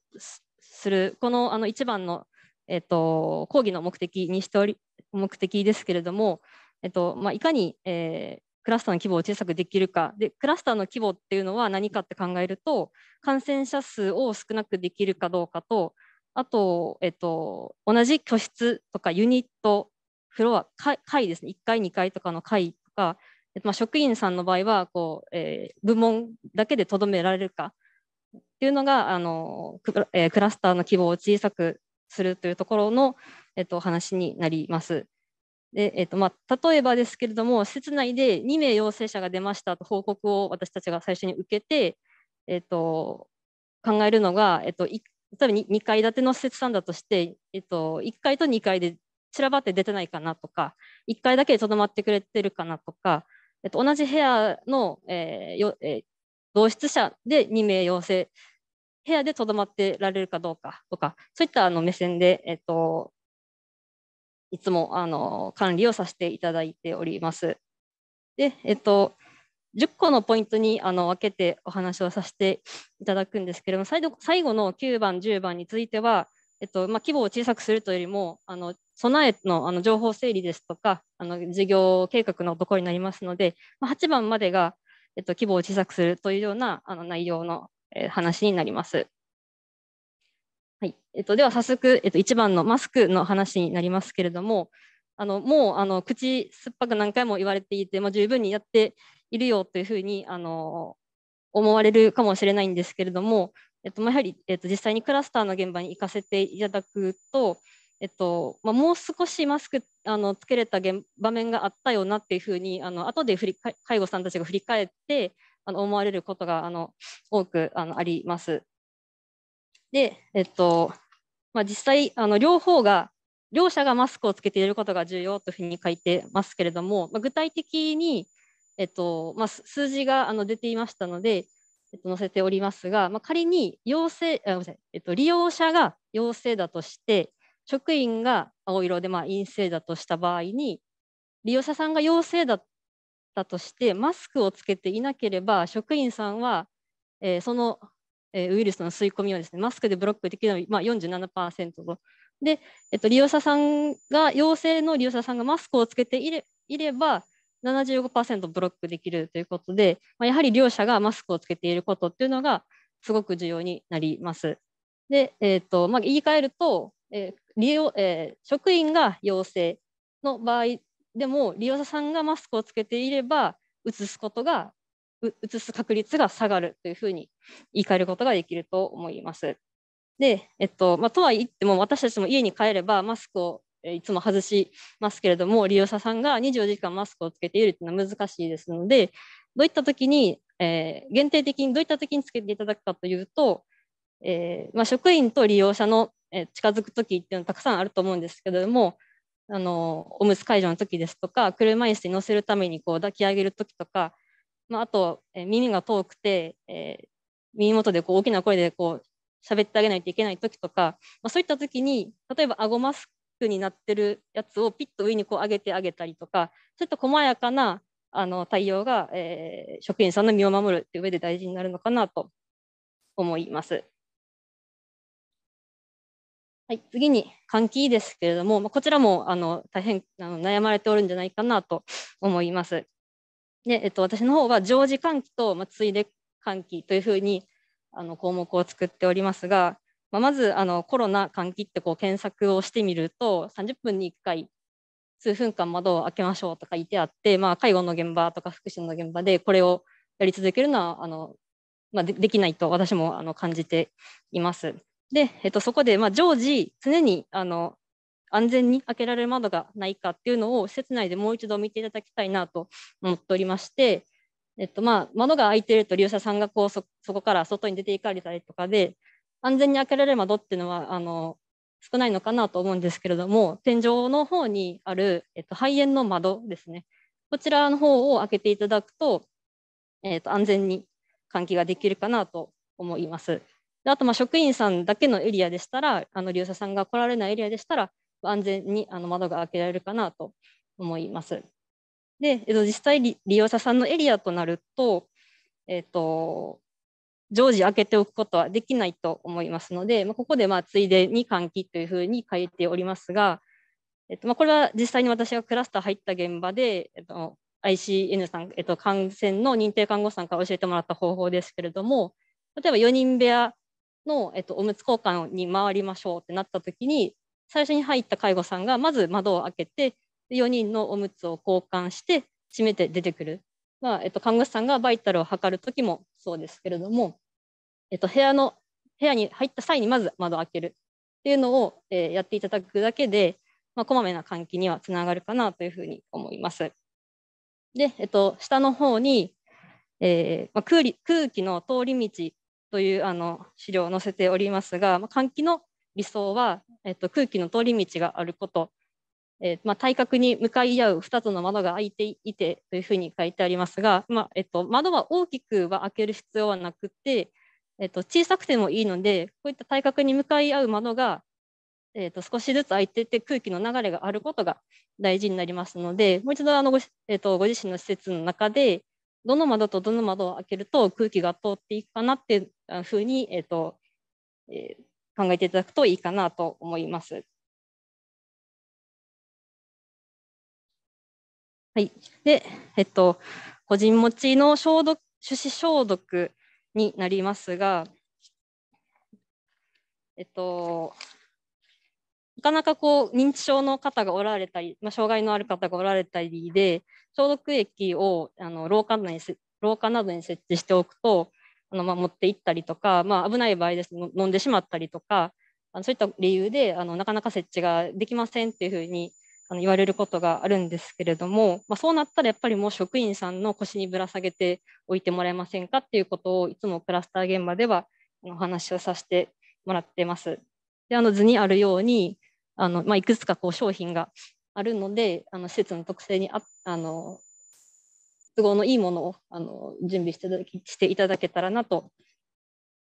する、このあの一番の、えっと、講義の目的にしており目的ですけれども、えっとまあ、いかに、えー、クラスターの規模を小さくできるかでクラスターの規模っていうのは何かって考えると感染者数を少なくできるかどうかとあと、えっと、同じ居室とかユニットフロア階ですね1階2階とかの階とか、えっと、まあ、職員さんの場合はこう、えー、部門だけでとどめられるかっていうのがあのク,、えー、クラスターの規模を小さくするというところの、えっと、話になります。でえっとまあ、例えばですけれども、施設内で2名陽性者が出ましたと報告を私たちが最初に受けて、えっと、考えるのが、えっと、例えば 2, 2階建ての施設さんだとして、えっと、1階と2階で散らばって出てないかなとか、1階だけでとどまってくれてるかなとか、えっと、同じ部屋の、えーえー、同室者で2名陽性、部屋でとどまってられるかどうかとか、そういったあの目線で、えっと、いつもあの管理をさせていただいております。で、えっと、10個のポイントにあの分けてお話をさせていただくんですけれども、最後最後の9番、10番については、えっとまあ、規模を小さくするというよりも、あの備えのあの情報整理ですとか、あの事業計画のところになりますので、まあ、8番までが、えっと、規模を小さくするというようなあの内容の、え話になります。はい。えっと、では早速、えっと、1番のマスクの話になりますけれども、あのもうあの口酸っぱく何回も言われていて、まあ、十分にやっているよというふうにあの思われるかもしれないんですけれども、えっと、まあやはり、えっと、実際にクラスターの現場に行かせていただくと、えっとまあ、もう少しマスクあのつけれた場面があったよなっていうふうにあの後で振り介護さんたちが振り返ってあの思われることがあの多くあのあります。で、えっとまあ、実際あの両方が両者がマスクをつけていることが重要というふうに書いてますけれども、まあ、具体的に、えっとまあ、数字があの出ていましたので、えっと、載せておりますが、まあ、仮に陽性あえっと、利用者が陽性だとして職員が青色でまあ陰性だとした場合に利用者さんが陽性だったとしてマスクをつけていなければ職員さんは、えー、そのえウイルスの吸い込みをですねマスクでブロックできるのは、まあ、47%と。で、えっと、利用者さんが陽性の利用者さんがマスクをつけていれいれば75%ブロックできるということで、まあ、やはり両者がマスクをつけていることっていうのがすごく重要になります。で、えーとまあ、言い換えると、えー利用えー、職員が陽性の場合でも利用者さんがマスクをつけていればうつすことが移す確率が下がるというふうに言い換えることができると思います。で、えっとまあ、とは言っても私たちも家に帰ればマスクをいつも外しますけれども利用者さんが24時間マスクをつけているというのは難しいですのでどういった時に、えー、限定的にどういった時につけていただくかというと、えー、まあ、職員と利用者の、え近づく時っていうのはたくさんあると思うんですけれどもあのおむつ解除の時ですとか車椅子に乗せるためにこう抱き上げる時とかまあ、あと、え耳が遠くて、えー、耳元でこう大きな声でこう喋ってあげないといけない時とか、まあ、そういった時に例えば顎マスクになってるやつをピッと上にこう上げてあげたりとかそういった細やかなあの対応が、えー、職員さんの身を守るっていう上で大事になるのかなと思います。はい、次に換気ですけれども、こちらもあの大変あの悩まれておるんじゃないかなと思います。で、えっと、私の方は常時換気と、まあ、ついで換気というふうにあの項目を作っておりますが、まあ、まずあのコロナ換気ってこう検索をしてみると30分に1回数分間窓を開けましょうとか言ってあって、まあ、介護の現場とか福祉の現場でこれをやり続けるのはあの、まあ、できないと私もあの感じています。で、えっと、そこでま常時常にあの安全に開けられる窓がないかっていうのを施設内でもう一度見ていただきたいなと思っておりまして、えっとまあ、窓が開いていると利用者さんがこうそこから外に出ていかれたりとかで安全に開けられる窓っていうのはあの少ないのかなと思うんですけれども天井の方にある、えっと、肺炎の窓ですねこちらの方を開けていただくと,、えっと安全に換気ができるかなと思います。であとまあ職員さんだけのエリアでしたらあの利用者さんが来られないエリアでしたら安全にあの窓が開けられるかなと思います。で、えっと、実際利用者さんのエリアとなると、えっと、常時開けておくことはできないと思いますので、まあ、ここでまあついでに換気というふうに書いておりますが、えっとまあ、これは実際に私がクラスター入った現場で、えっと、ICN さん、えっと、感染の認定看護師さんから教えてもらった方法ですけれども、例えば4人部屋の、えっと、おむつ交換に回りましょうってなった時に、最初に入った介護さんがまず窓を開けて4人のおむつを交換して閉めて出てくる、まあえっと、看護師さんがバイタルを測る時もそうですけれども、えっと、部屋の部屋に入った際にまず窓を開けるっていうのを、えー、やっていただくだけで、まあ、こまめな換気にはつながるかなというふうに思います。で、えっと、下の方に、えーまあ、空空気の通り道というあの資料を載せておりますが、まあ、換気の理想は、えっと、空気の通り道があること、えー、まあ、対角に向かい合う2つの窓が開いていてというふうに書いてありますが、まあ、えっと、窓は大きくは開ける必要はなくて、えっと、小さくてもいいのでこういった対角に向かい合う窓が、えっと、少しずつ開いていて空気の流れがあることが大事になりますのでもう一度あのご,、えっと、ご自身の施設の中でどの窓とどの窓を開けると空気が通っていくかなっていうふうに、えっとえー、考えていただくといいかなと思います。はい。で、えっと、個人持ちの消毒、手指消毒になりますが、えっと、なかなかこう認知症の方がおられたり、まあ、障害のある方がおられたりで、消毒液をあの廊下内廊下などに設置しておくと、あのまあ、持って行ったりとか、まあ、危ない場合です飲んでしまったりとかあのそういった理由であのなかなか設置ができませんっていうふうにあの言われることがあるんですけれども、まあ、そうなったらやっぱりもう職員さんの腰にぶら下げておいてもらえませんかっていうことをいつもクラスター現場ではお話をさせてもらってます。であの図にあるようにあの、まあ、いくつかこう商品があるのであの施設の特性にああの都合のいいものをあの準備してしていただけたらなと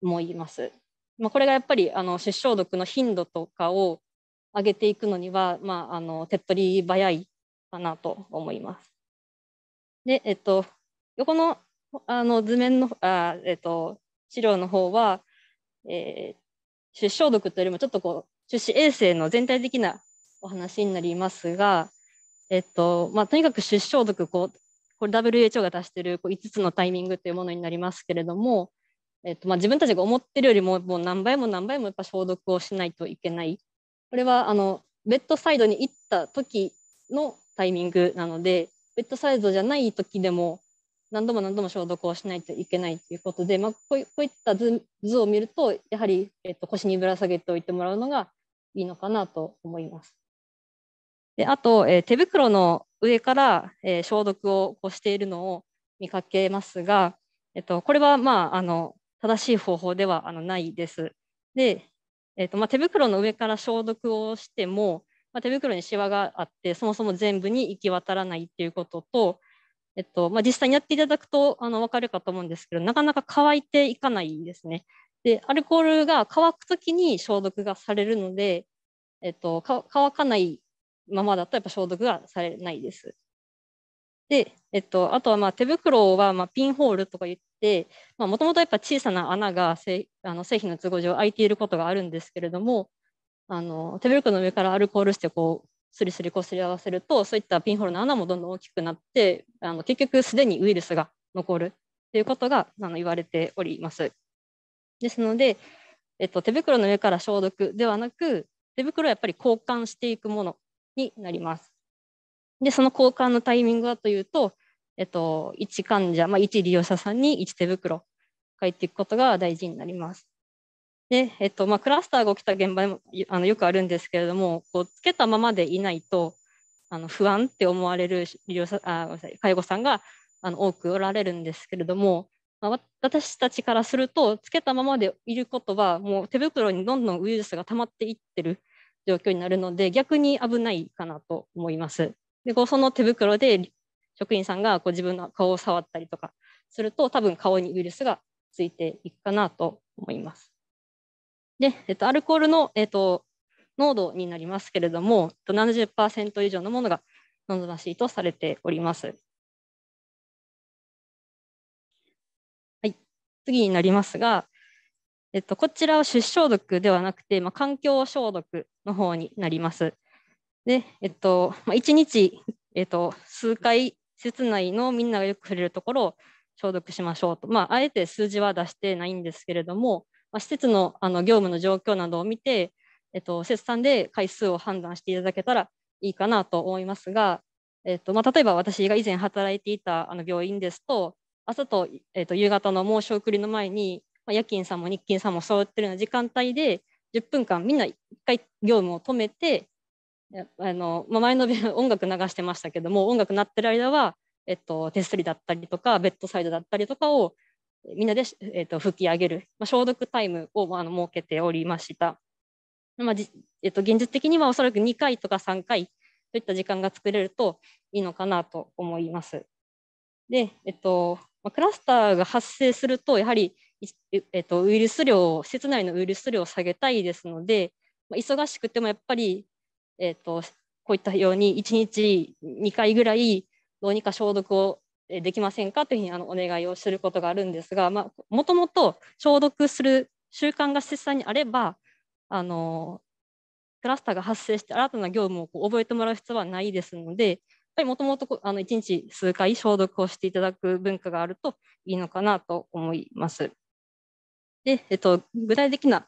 思います。まあ、これがやっぱりあの出生毒の頻度とかを上げていくのには、まあ、あの手っ取り早いかなと思います。で、えっと、横のあの図面のあ、えっと、資料の方は、えー、出生毒というよりもちょっとこう出資衛生の全体的なお話になりますが、えっとまあ、とにかく出生毒こうこれ WHO が出してるこう5つのタイミングというものになりますけれども、えっとまあ、自分たちが思ってるよりももう何倍も何倍もやっぱ消毒をしないといけない。これはあのベッドサイドに行った時のタイミングなのでベッドサイドじゃない時でも何度も何度も消毒をしないといけないということで、まあ、こういった図図を見るとやはり、えっと、腰にぶら下げておいてもらうのがいいのかなと思います。であと、えー、手袋の上から、えー、消毒をこうしているのを見かけますが、えっと、これは、まあ、あの正しい方法ではあのないです。で、えっとまあ、手袋の上から消毒をしても、まあ、手袋にシワがあってそもそも全部に行き渡らないということと、えっとまあ、実際にやっていただくとあの分かるかと思うんですけどなかなか乾いていかないんですね。でアルコールが乾くときに消毒がされるので、えっと、乾かないままだとやっぱ消毒がされないです。で、えっと、あとはまあ手袋はまあピンホールとか言って、もともとやっぱ小さな穴が製あの製品の都合上開いていることがあるんですけれども、あの手袋の上からアルコールしてこうスリスリこすり合わせると、そういったピンホールの穴もどんどん大きくなって、あの結局すでにウイルスが残るということがあの言われております。ですので、えっと、手袋の上から消毒ではなく、手袋はやっぱり交換していくものになります。で、その交換のタイミングはというと、えっと、1患者、まあ、1利用者さんに1手袋書いていくことが大事になります。で、えっとまあ、クラスターが起きた現場でもあのよくあるんですけれども、こうつけたままでいないとあの不安って思われる医療者あごめんなさい介護さんがあの多くおられるんですけれども、まあ、私たちからすると、つけたままでいることは、もう手袋にどんどんウイルスが溜まっていってる状況になるので、逆に危ないかなと思います。で、こうその手袋で職員さんがこう自分の顔を触ったりとかすると、多分顔にウイルスがついていくかなと思います。で、えっと、アルコールの、えっと、濃度になりますけれども、70%以上のものが望ましいとされております。はい、次になりますが、えっと、こちらは出消毒ではなくて、まあ、環境消毒の方になります。で、えっと、1日、えっと、数回、施設内のみんながよく触れるところを消毒しましょうと、まあ、あえて数字は出してないんですけれども、まあ、施設のあの業務の状況などを見て、えっと、施設さんで回数を判断していただけたらいいかなと思いますが、えっとまあ、例えば私が以前働いていたあの病院ですと、朝と,、えっと夕方の申し送りの前に、まあ、夜勤さんも日勤さんも揃ってるような時間帯で、10分間みんな一回業務を止めてあの、まあ、前の音楽流してましたけども音楽鳴ってる間は、えっと、手すりだったりとかベッドサイドだったりとかをみんなで、えっと、拭き上げる、まあ、消毒タイムを、あの設けておりました。まあえっと、現実的にはおそらく2回とか3回といった時間が作れるといいのかなと思います。で、えっとまあ、クラスターが発生するとやはりえっと、ウイルス量施設内のウイルス量を下げたいですので、まあ、忙しくてもやっぱり、えっと、こういったように1日2回ぐらいどうにか消毒をできませんかというふうにあのお願いをすることがあるんですがもともと消毒する習慣が施設にあればあのクラスターが発生して新たな業務を覚えてもらう必要はないですので、やっぱりもともと1日数回消毒をしていただく文化があるといいのかなと思います。で、えっと、具体的な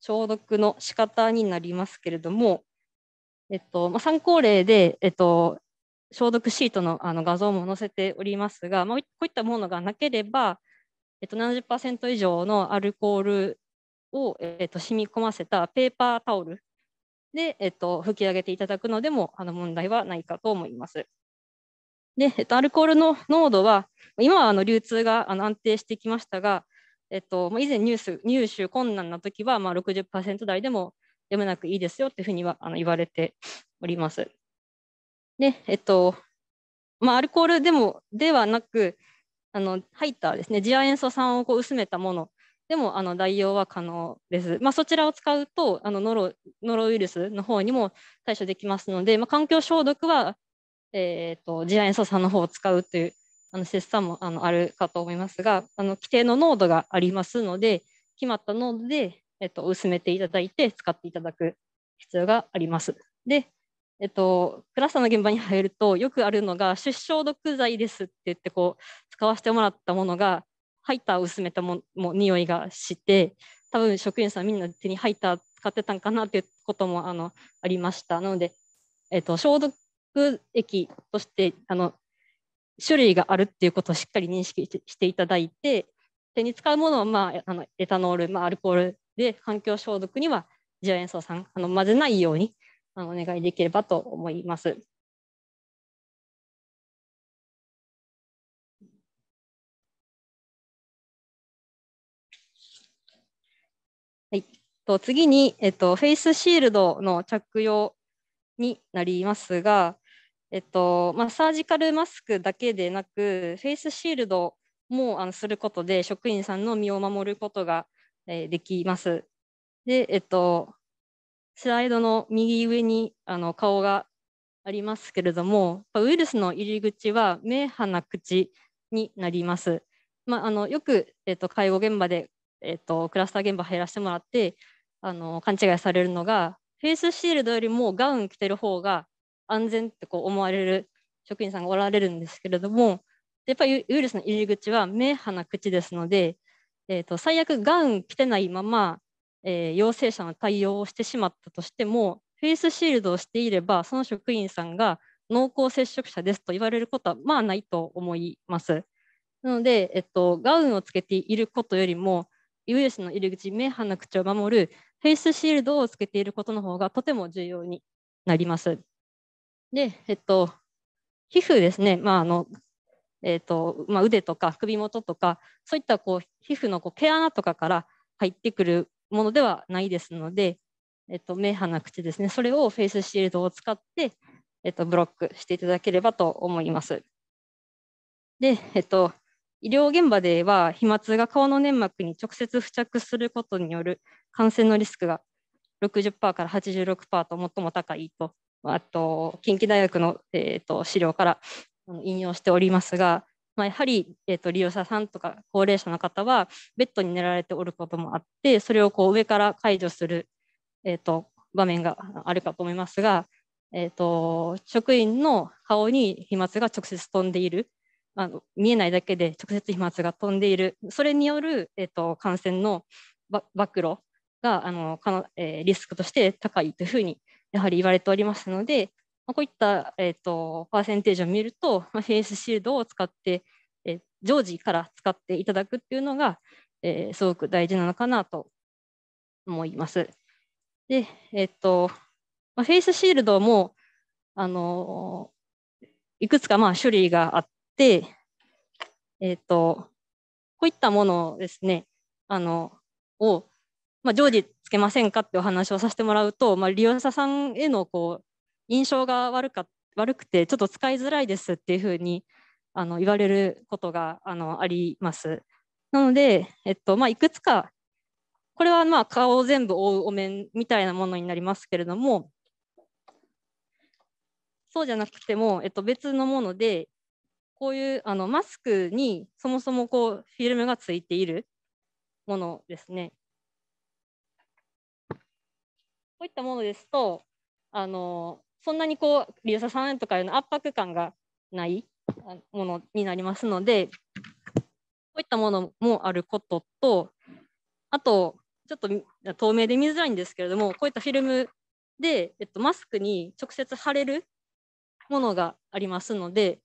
消毒の仕方になりますけれども、えっとまあ、参考例で、えっと、消毒シートのあの画像も載せておりますが、まあ、こういったものがなければ、えっと、70%以上のアルコールを、えっと、染み込ませたペーパータオルで、えっと、拭き上げていただくのでもあの問題はないかと思います。で、えっと、アルコールの濃度は、今はあの流通があの安定してきましたが、えっと、以前ニュース入手困難な時は、まあ60、台でもやむなくいいですよっていうふうにはあの言われております。で、えっと、まあ、アルコールでもではなく、あの入ったですね、次亜塩素酸をこう薄めたものでもあの代用は可能です。まあ、そちらを使うとあのノロ、ノロウイルスの方にも対処できますので、まあ、環境消毒は、えーと次亜塩素酸の方を使うというあの切算もあのあるかと思いますがあの規定の濃度がありますので決まった濃度で、えっと、薄めていただいて使っていただく必要があります。で、えっと、クラスターの現場に入るとよくあるのが出生毒剤ですって言ってこう使わせてもらったものがハイターを薄めたもも匂いがして多分職員さんみんな手にハイター使ってたんかなということもあのありました。なので、えっと、消毒液としてあの種類があるっていうことをしっかり認識していただいて手に使うものは、まあ、あのエタノール、まあ、アルコールで環境消毒には次亜塩素酸あの混ぜないようにあのお願いできればと思います。はい、と次に、えっと、フェイスシールドの着用になりますが、えっとまあ、サージカルマスクだけでなく、フェイスシールドもあのすることで、職員さんの身を守ることが、えー、できます。で、えっと、スライドの右上にあの顔がありますけれども、ウイルスの入り口は目、鼻、口になります。まあ、あのよく、えっと、介護現場で、えっと、クラスター現場入らせてもらってあの勘違いされるのが、フェイスシールドよりもガウン着てる方が安全ってこう思われる職員さんがおられるんですけれどもやっぱりウイルスの入り口は目鼻口ですので、えーと、最悪ガウンてないまま、えー、陽性者の対応をしてしまったとしてもフェイスシールドをしていればその職員さんが濃厚接触者ですと言われることはまあないと思います。なので、えっと、ガウンをつけていることよりもウイルスの入り口目鼻口を守るフェイスシールドをつけていることの方がとても重要になります。で、えっと、皮膚ですね、まああのえっとまあ、腕とか首元とか、そういったこう皮膚のこう毛穴とかから入ってくるものではないですので、えっと、目、鼻、口ですね、それをフェイスシールドを使って、えっと、ブロックしていただければと思います。で、えっと、医療現場では飛沫が顔の粘膜に直接付着することによる感染のリスクが60%から86%と最も高いとあと近畿大学の、えーと、資料から引用しておりますが、まあ、やはり、えーと、利用者さんとか高齢者の方はベッドに寝られておることもあってそれをこう上から解除する、えーと場面があるかと思いますが、えー、と職員の顔に飛沫が直接飛んでいる。あの見えないだけで直接飛沫が飛んでいるそれによる、えー、と感染の暴露があのかの、えー、リスクとして高いというふうにやはり言われておりますので、まこういった、えーと、パーセンテージを見ると、まフェイスシールドを使って、え常時から使っていただくっていうのが、えー、すごく大事なのかなと思います。で、えっ、ー、と、まフェイスシールドも、あのいくつかまあ種類があって、えっ、ー、と、こういったものですね、あの、を、まあ、常時けませんかってお話をさせてもらうと、まあ、利用者さんへのこう印象が悪か悪くてちょっと使いづらいですっていうふうにあの言われることがあのあります。なので、えっとまあ、いくつかこれはまあ顔を全部覆うお面みたいなものになりますけれどもそうじゃなくても、えっと、別のものでこういうあのマスクにそもそもこうフィルムがついているものですね。こういったものですとあのそんなにこう利用者さんとかへの圧迫感がないものになりますのでこういったものもあることとあとちょっと透明で見づらいんですけれどもこういったフィルムで、えっと、マスクに直接貼れるものがありますので、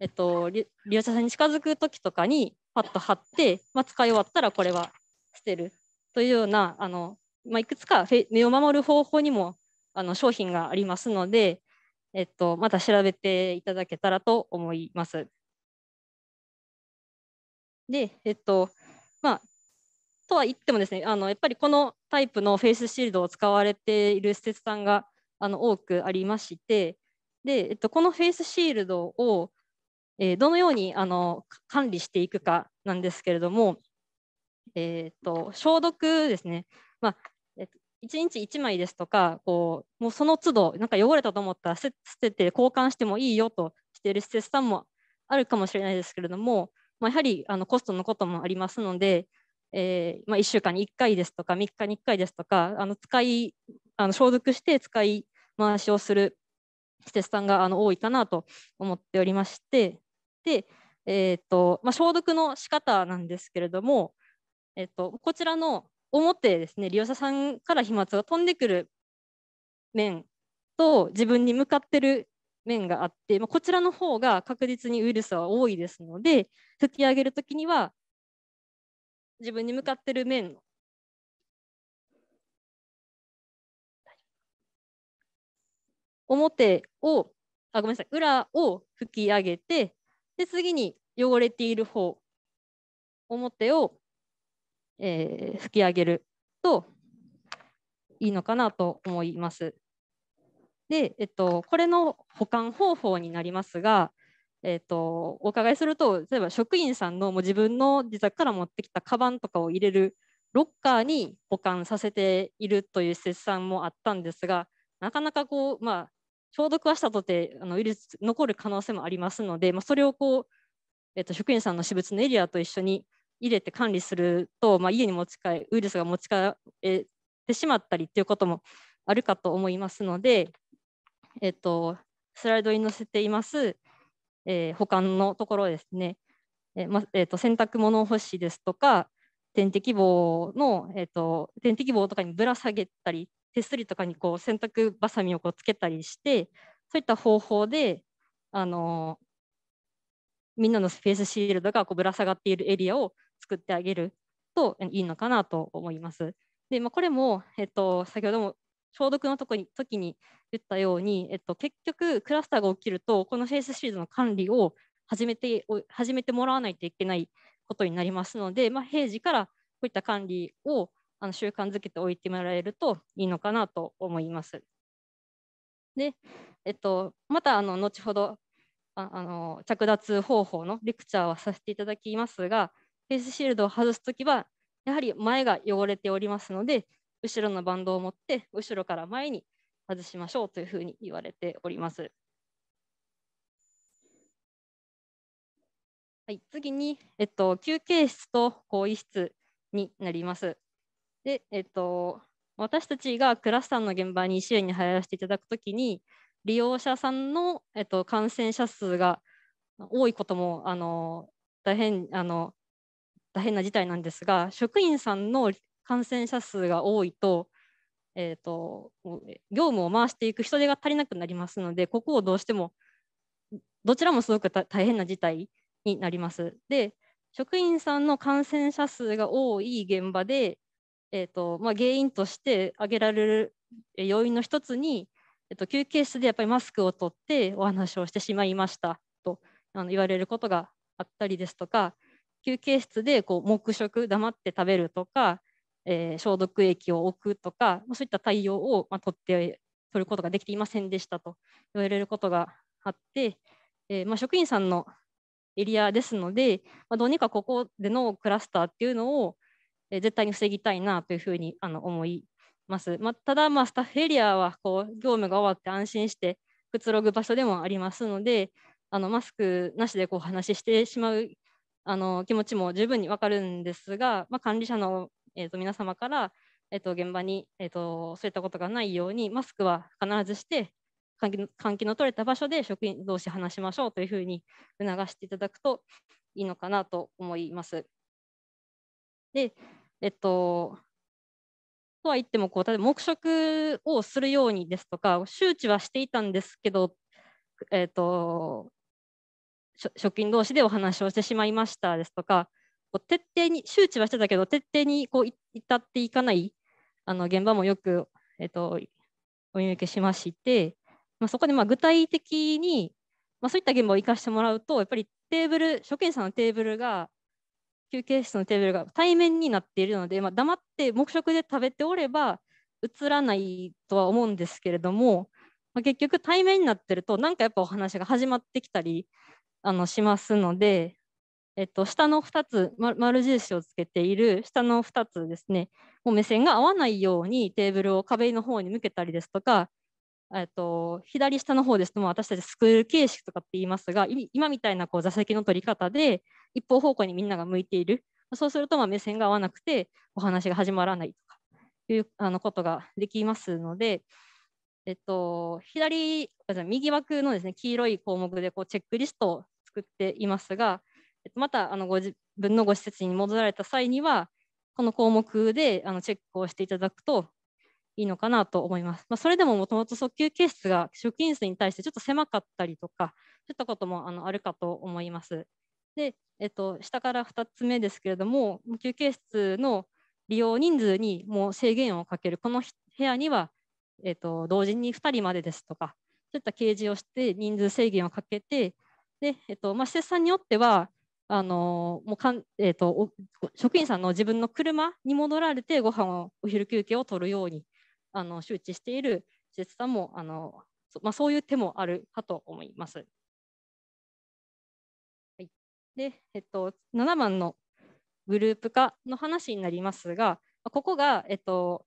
えっと、利用者さんに近づく時とかにパッと貼って、まあ、使い終わったらこれは捨てるというようなあのまあ、いくつか目を守る方法にもあの商品がありますので、えっと、また調べていただけたらと思います。で、えっと、まあ、とは言ってもですね、あのやっぱりこのタイプのフェイスシールドを使われている施設さんがあの多くありまして、で、えっと、このフェイスシールドを、えー、どのようにあの管理していくかなんですけれども、えー、っと消毒ですね、まあ、1日1枚ですとかこうもうその都度なんか汚れたと思ったら捨てて交換してもいいよとしている施設さんもあるかもしれないですけれども、まあ、やはりあのコストのこともありますので、えー、まあ、1週間に1回ですとか3日に1回ですとかあの使いあの消毒して使い回しをする施設さんがあの多いかなと思っておりましてで、えーとまあ、消毒の仕方なんですけれども、えーと、とこちらの思ってですね利用者さんから飛沫が飛んでくる面と自分に向かってる面があって、まあ、こちらの方が確実にウイルスは多いですので吹き上げるときには自分に向かってる面表をあごめんなさい裏を吹き上げてで次に汚れている方表をえー、吹き上げるといいのかなと思います。で、えっと、これの保管方法になりますが、えっと、お伺いすると例えば職員さんのもう自分の自宅から持ってきたカバンとかを入れるロッカーに保管させているという施設さんもあったんですがなかなかこう、まあ、消毒はしたとてあのウイルス残る可能性もありますので、まあ、それをこう、えっと、職員さんの私物のエリアと一緒に入れて管理すると、まあ、家に持ち帰ウイルスが持ち帰ってしまったりということもあるかと思いますので、えっと、スライドに載せています、えー、保管のところですね、えー、まえーと、洗濯物干しですとか点滴棒の、えーと、と点滴棒とかにぶら下げたり手すりとかにこう洗濯ばさみをこうつけたりしてそういった方法であのみんなのスペースシールドがこうぶら下がっているエリアを作ってあげるといいのかなと思います。で、まあ、これも、えっと、先ほども消毒のとこに時に言ったように、えっと、結局クラスターが起きるとこのフェイスシールドの管理を始めて始めてもらわないといけないことになりますので、まあ、平時からこういった管理をあの習慣づけておいてもらえるといいのかなと思います。で、えっと、またあの後ほどあの着脱方法のレクチャーはさせていただきますが、フェイスシールドを外すときは、やはり前が汚れておりますので、後ろのバンドを持って、後ろから前に外しましょうというふうに言われております。はい、次に、えっと、休憩室と更衣室になります。で、えっと、私たちがクラスターの現場に支援に入らせていただくときに、利用者さんの、えっと、感染者数が多いこともあの大変あの大変な事態なんですが職員さんの感染者数が多いと,、えーと、業務を回していく人手が足りなくなりますのでここをどうしてもどちらもすごく大変な事態になります。で職員さんの感染者数が多い現場で、えーとまあ、原因として挙げられる要因の一つに、えー、と休憩室でやっぱりマスクを取ってお話をしてしまいましたとあの言われることがあったりですとか、休憩室でこう黙食黙って食べるとか、えー、消毒液を置くとかそういった対応を、まあ、取って取ることができていませんでしたと言われることがあって、えー、まあ、職員さんのエリアですので、まあ、どうにかここでのクラスターっていうのを、えー、絶対に防ぎたいなというふうにあの思います。まあ、ただ、まあ、スタッフエリアはこう業務が終わって安心してくつろぐ場所でもありますので、あのマスクなしでこう話してしまうあの気持ちも十分に分かるんですが、まあ、管理者の、えー、と皆様から、えー、と現場に、えー、とそういったことがないようにマスクは必ずして換気の取れた場所で職員同士話しましょうというふうに促していただくといいのかなと思います。で、えっと、とは言ってもこう、例えば黙食をするようにですとか、周知はしていたんですけど、えっと、職員同士でお話をしてしまいましたですとか、こう徹底に周知はしてたけど、徹底にこう至っていかないあの現場もよく、えーと、お見受けしまして、まあ、そこでまあ具体的に、まあ、そういった現場を生かしてもらうと、やっぱりテーブル、職員さんのテーブルが、休憩室のテーブルが対面になっているので、まあ、黙って黙食で食べておれば映らないとは思うんですけれども、まあ、結局対面になってると、なんかやっぱお話が始まってきたり、あのしますので、えっと、下の2つ、ま、丸印をつけている下の2つですね、もう目線が合わないようにテーブルを壁の方に向けたりですとか、えっと、左下の方ですと、私たちスクール形式とかって言いますが、今みたいなこう座席の取り方で一方方向にみんなが向いている、そうするとま目線が合わなくてお話が始まらないとかいうあのことができますので、えっと、左右枠のですね黄色い項目でこうチェックリスト作っていますが、えっと、またあのご自分のご施設に戻られた際にはこの項目であのチェックをしていただくといいのかなと思います。まあ、それでももともと速球形質が職員数に対してちょっと狭かったりとかそういったこともあのあるかと思います。で、えっと、下から2つ目ですけれども休憩室の利用人数にもう制限をかけるこの部屋には、えっと、同時に2人までですとかそういった掲示をして人数制限をかけてで、えっとまあ、施設さんによってはあのもうかん、えっと、職員さんの自分の車に戻られてご飯をお昼休憩を取るようにあの周知している施設さんもあの、まあ、そういう手もあるかと思います。はい、で、えっと、7番のグループ化の話になりますが、ここが、えっと、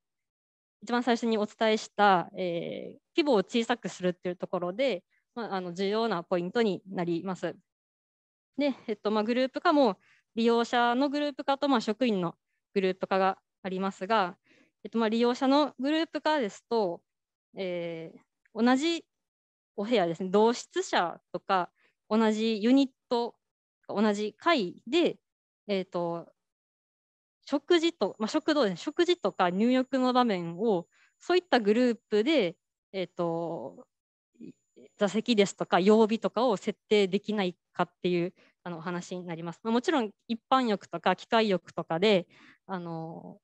一番最初にお伝えした、えー、規模を小さくするというところで、まあ、あの重要なポイントになります。で、えっとまあ、グループ化も利用者のグループ化とまあ職員のグループ化がありますが、えっと、まあ利用者のグループ化ですと、えー、同じお部屋ですね同室者とか同じユニット同じ会で、えーと、食事と、まあ、食堂で食事とか入浴の場面をそういったグループで、えーと座席ですとか曜日とかを設定できないかっていうあの話になります。もちろん一般浴とか機械浴とかであの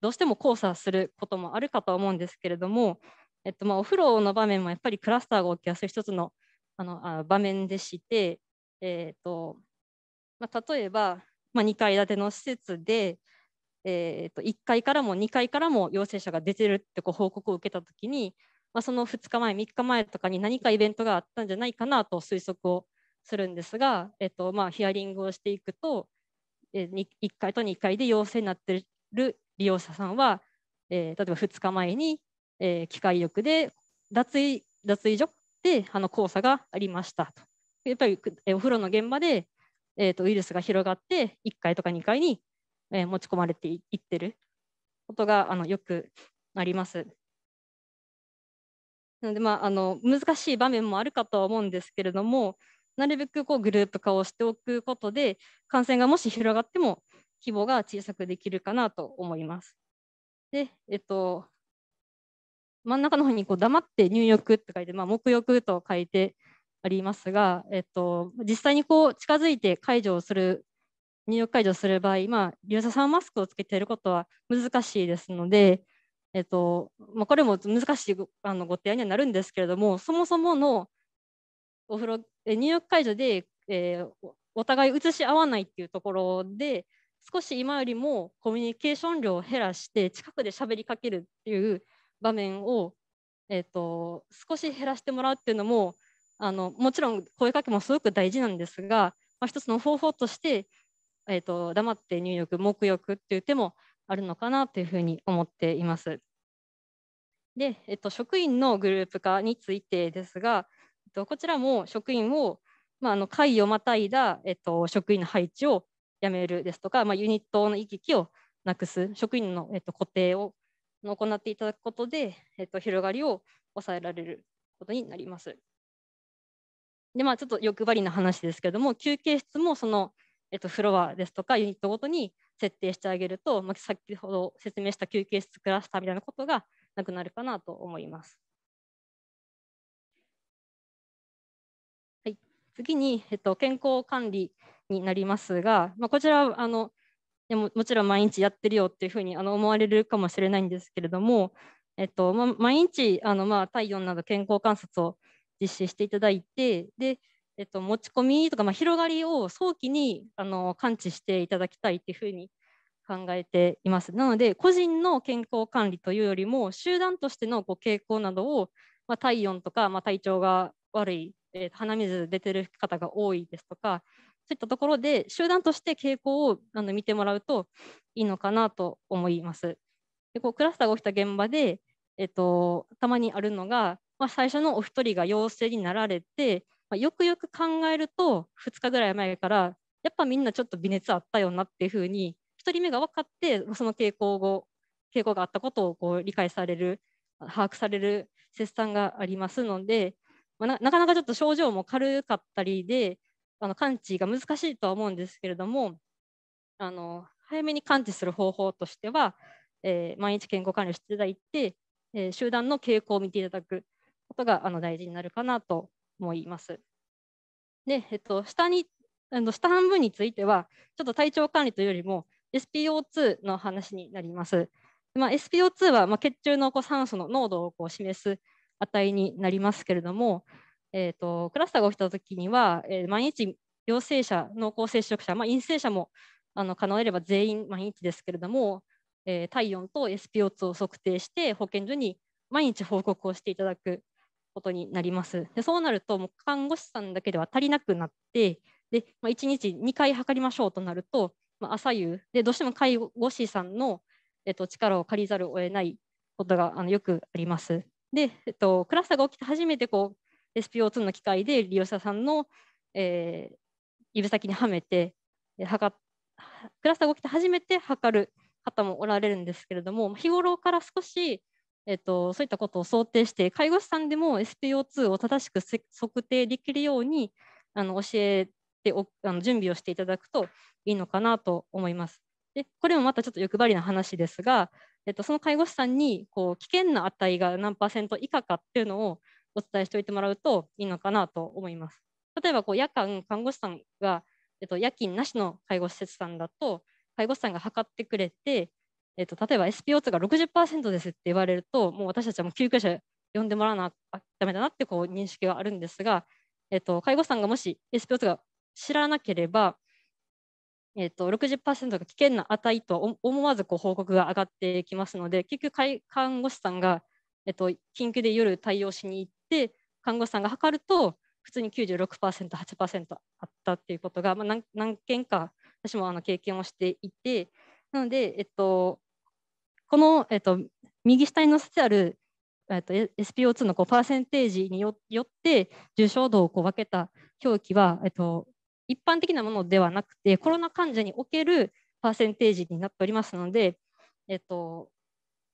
どうしても交差することもあるかとは思うんですけれども、えっと、まあお風呂の場面もやっぱりクラスターが起きやすい一つのあのあ場面でして、えーとまあ、例えば、まあ、2階建ての施設で、えー、と1階からも2階からも陽性者が出てるってこう報告を受けたときにまあ、その2日前3日前とかに何かイベントがあったんじゃないかなと推測をするんですが、えっとまあ、ヒアリングをしていくと、え1回と2回で陽性になってる利用者さんは、えー、例えば2日前に、えー、機械浴で脱衣脱衣所であの黄砂がありましたと。やっぱり、えお風呂の現場で、えーと、ウイルスが広がって1回とか2回に、え持ち込まれていってることがあのよくあります。なので、まあ、あの難しい場面もあるかとは思うんですけれどもなるべくこうグループ化をしておくことで感染がもし広がっても規模が小さくできるかなと思います。で、えっと、真ん中の方にこう黙って入浴って書いて、まあ、黙浴と書いてありますが、えっと、実際にこう近づいて解除をする入浴解除する場合、まあ、ユーザーさんマスクをつけていることは難しいですので、えっとまあ、これも難しいあのご提案にはなるんですけれどもそもそものお風呂入浴解除で、えー、お互い移し合わないっていうところで少し今よりもコミュニケーション量を減らして近くで喋りかけるっていう場面を、えーと、少し減らしてもらうっていうのもあのもちろん声かけもすごく大事なんですが、まあ、一つの方法として、えーと、と黙って入浴黙浴っていう手もあるのかなというふうに思っています。で、えっと、職員のグループ化についてですが、えっと、こちらも職員を、まあ、あの会をまたいだ、えっと、職員の配置をやめるですとか、まあ、ユニットの行き来をなくす職員の、えっと、固定を行っていただくことで、えっと、広がりを抑えられることになります。でまあ、ちょっと欲張りな話ですけれども休憩室もその、えっと、フロアですとかユニットごとに設定してあげると、まあ、先ほど説明した休憩室クラスターみたいなことがなくなるかなと思います。はい、次に、えっと、健康管理になりますが、まあ、こちらあのでももちろん毎日やってるよっていうふうにあの思われるかもしれないんですけれども、えっとまあ、毎日あの、まあ、体温など健康観察を実施していただいてでえっと、持ち込みとか、まあ、広がりを早期にあの感知していただきたいというふうに考えています。なので個人の健康管理というよりも集団としてのう傾向などを、まあ、体温とか、まあ、体調が悪い、えー、鼻水出てる方が多いですとかそういったところで集団として傾向をあの見てもらうといいのかなと思います。でこうクラスターが起きた現場で、えっと、たまにあるのが、まあ、最初のお一人が陽性になられてまあ、よくよく考えると2日ぐらい前からやっぱみんなちょっと微熱あったよなっていうふうに1人目が分かってその傾向を傾向があったことをこう理解される把握される切断がありますので、まあ、なかなかちょっと症状も軽かったりであの完治が難しいとは思うんですけれどもあの早めに完治する方法としては、えー、毎日健康管理をしていただいて、えー、集団の傾向を見ていただくことがあの大事になるかなとも言います。で、えっと、下にあの下半分については、ちょっと体調管理というよりも SPO2 の話になります。まあ、SPO2 は、まあ、血中のこう酸素の濃度をこう示す値になりますけれども、えーと、クラスターが起きた時には、えー、毎日陽性者、濃厚接触者、まあ、陰性者もあの可能でれば全員毎日ですけれども、えー、体温と SPO2 を測定して保健所に毎日報告をしていただくことになります。でそうなると、もう看護師さんだけでは足りなくなって、でまあ、1日2回測りましょうとなると、まあ、朝夕で、どうしても介護士さんの、えっと、力を借りざるを得ないことがあのよくあります。で、えっと、クラスターが起きて初めてこう SPO2 の機械で利用者さんの、えー、指先にはめて測クラスターが起きて初めて測る方もおられるんですけれども日頃から少しえっと、そういったことを想定して介護士さんでも SPO2 を正しく測定できるようにあの教えておあの準備をしていただくといいのかなと思います。でこれもまたちょっと欲張りな話ですが、えっと、その介護士さんにこう危険な値が何パーセント以下かっていうのをお伝えしておいてもらうといいのかなと思います。例えばこう夜間看護師さんが、えっと、夜勤なしの介護施設さんだと介護士さんが測ってくれてえっと、例えば SPO2 が60%ですって言われると、もう私たちはもう救急車呼んでもらわなダメだなってこう認識はあるんですが、えっと、介護さんがもし SPO2 が知らなければ、えっと、60%が危険な値とは思わずこう報告が上がってきますので、結局、看護師さんが、えっと、緊急で夜対応しに行って、看護師さんが測ると、普通に96%、8%あったっていうことが、まあ、何件か私もあの経験をしていて、なので、えっと、この、えっと、右下に載せてある、えっと、SPO2 のこうパーセンテージによって重症度をこう分けた表記は、えっと、一般的なものではなくてコロナ患者におけるパーセンテージになっておりますので、えっと、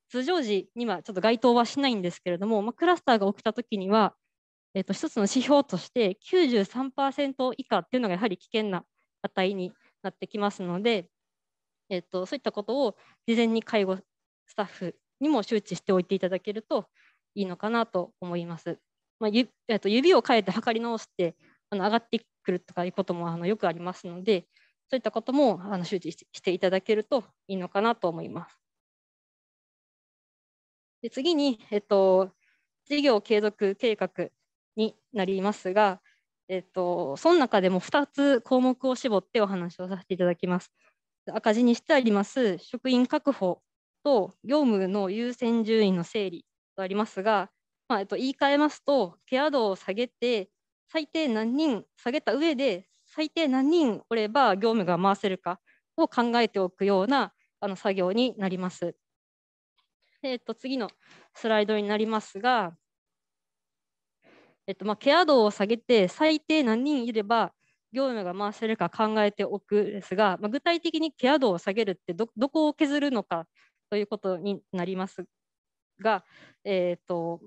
通常時にはちょっと該当はしないんですけれども、まあ、クラスターが起きた時には、えっと、1つの指標として93%以下っていうのがやはり危険な値になってきますので、えっと、そういったことを事前に介護スタッフにも周知しておいていただけるといいのかなと思います。まあ、ゆえっと、指を変えて測り直してあの上がってくるとかいうこともあのよくありますので、そういったこともあの周知していただけるといいのかなと思います。で次に、えっと、事業継続計画になりますが、えっと、その中でも2つ項目を絞ってお話をさせていただきます。赤字にしてあります職員確保と業務の優先順位の整理とありますが、まあ、えっと、言い換えますとケア度を下げて最低何人下げた上で最低何人おれば業務が回せるかを考えておくようなあの作業になります。えっと、次のスライドになりますが、えっとまあ、ケア度を下げて最低何人いれば業務が回せるか考えておくですが、まあ、具体的にケア度を下げるってどこを削るのかということになりますが、えーと、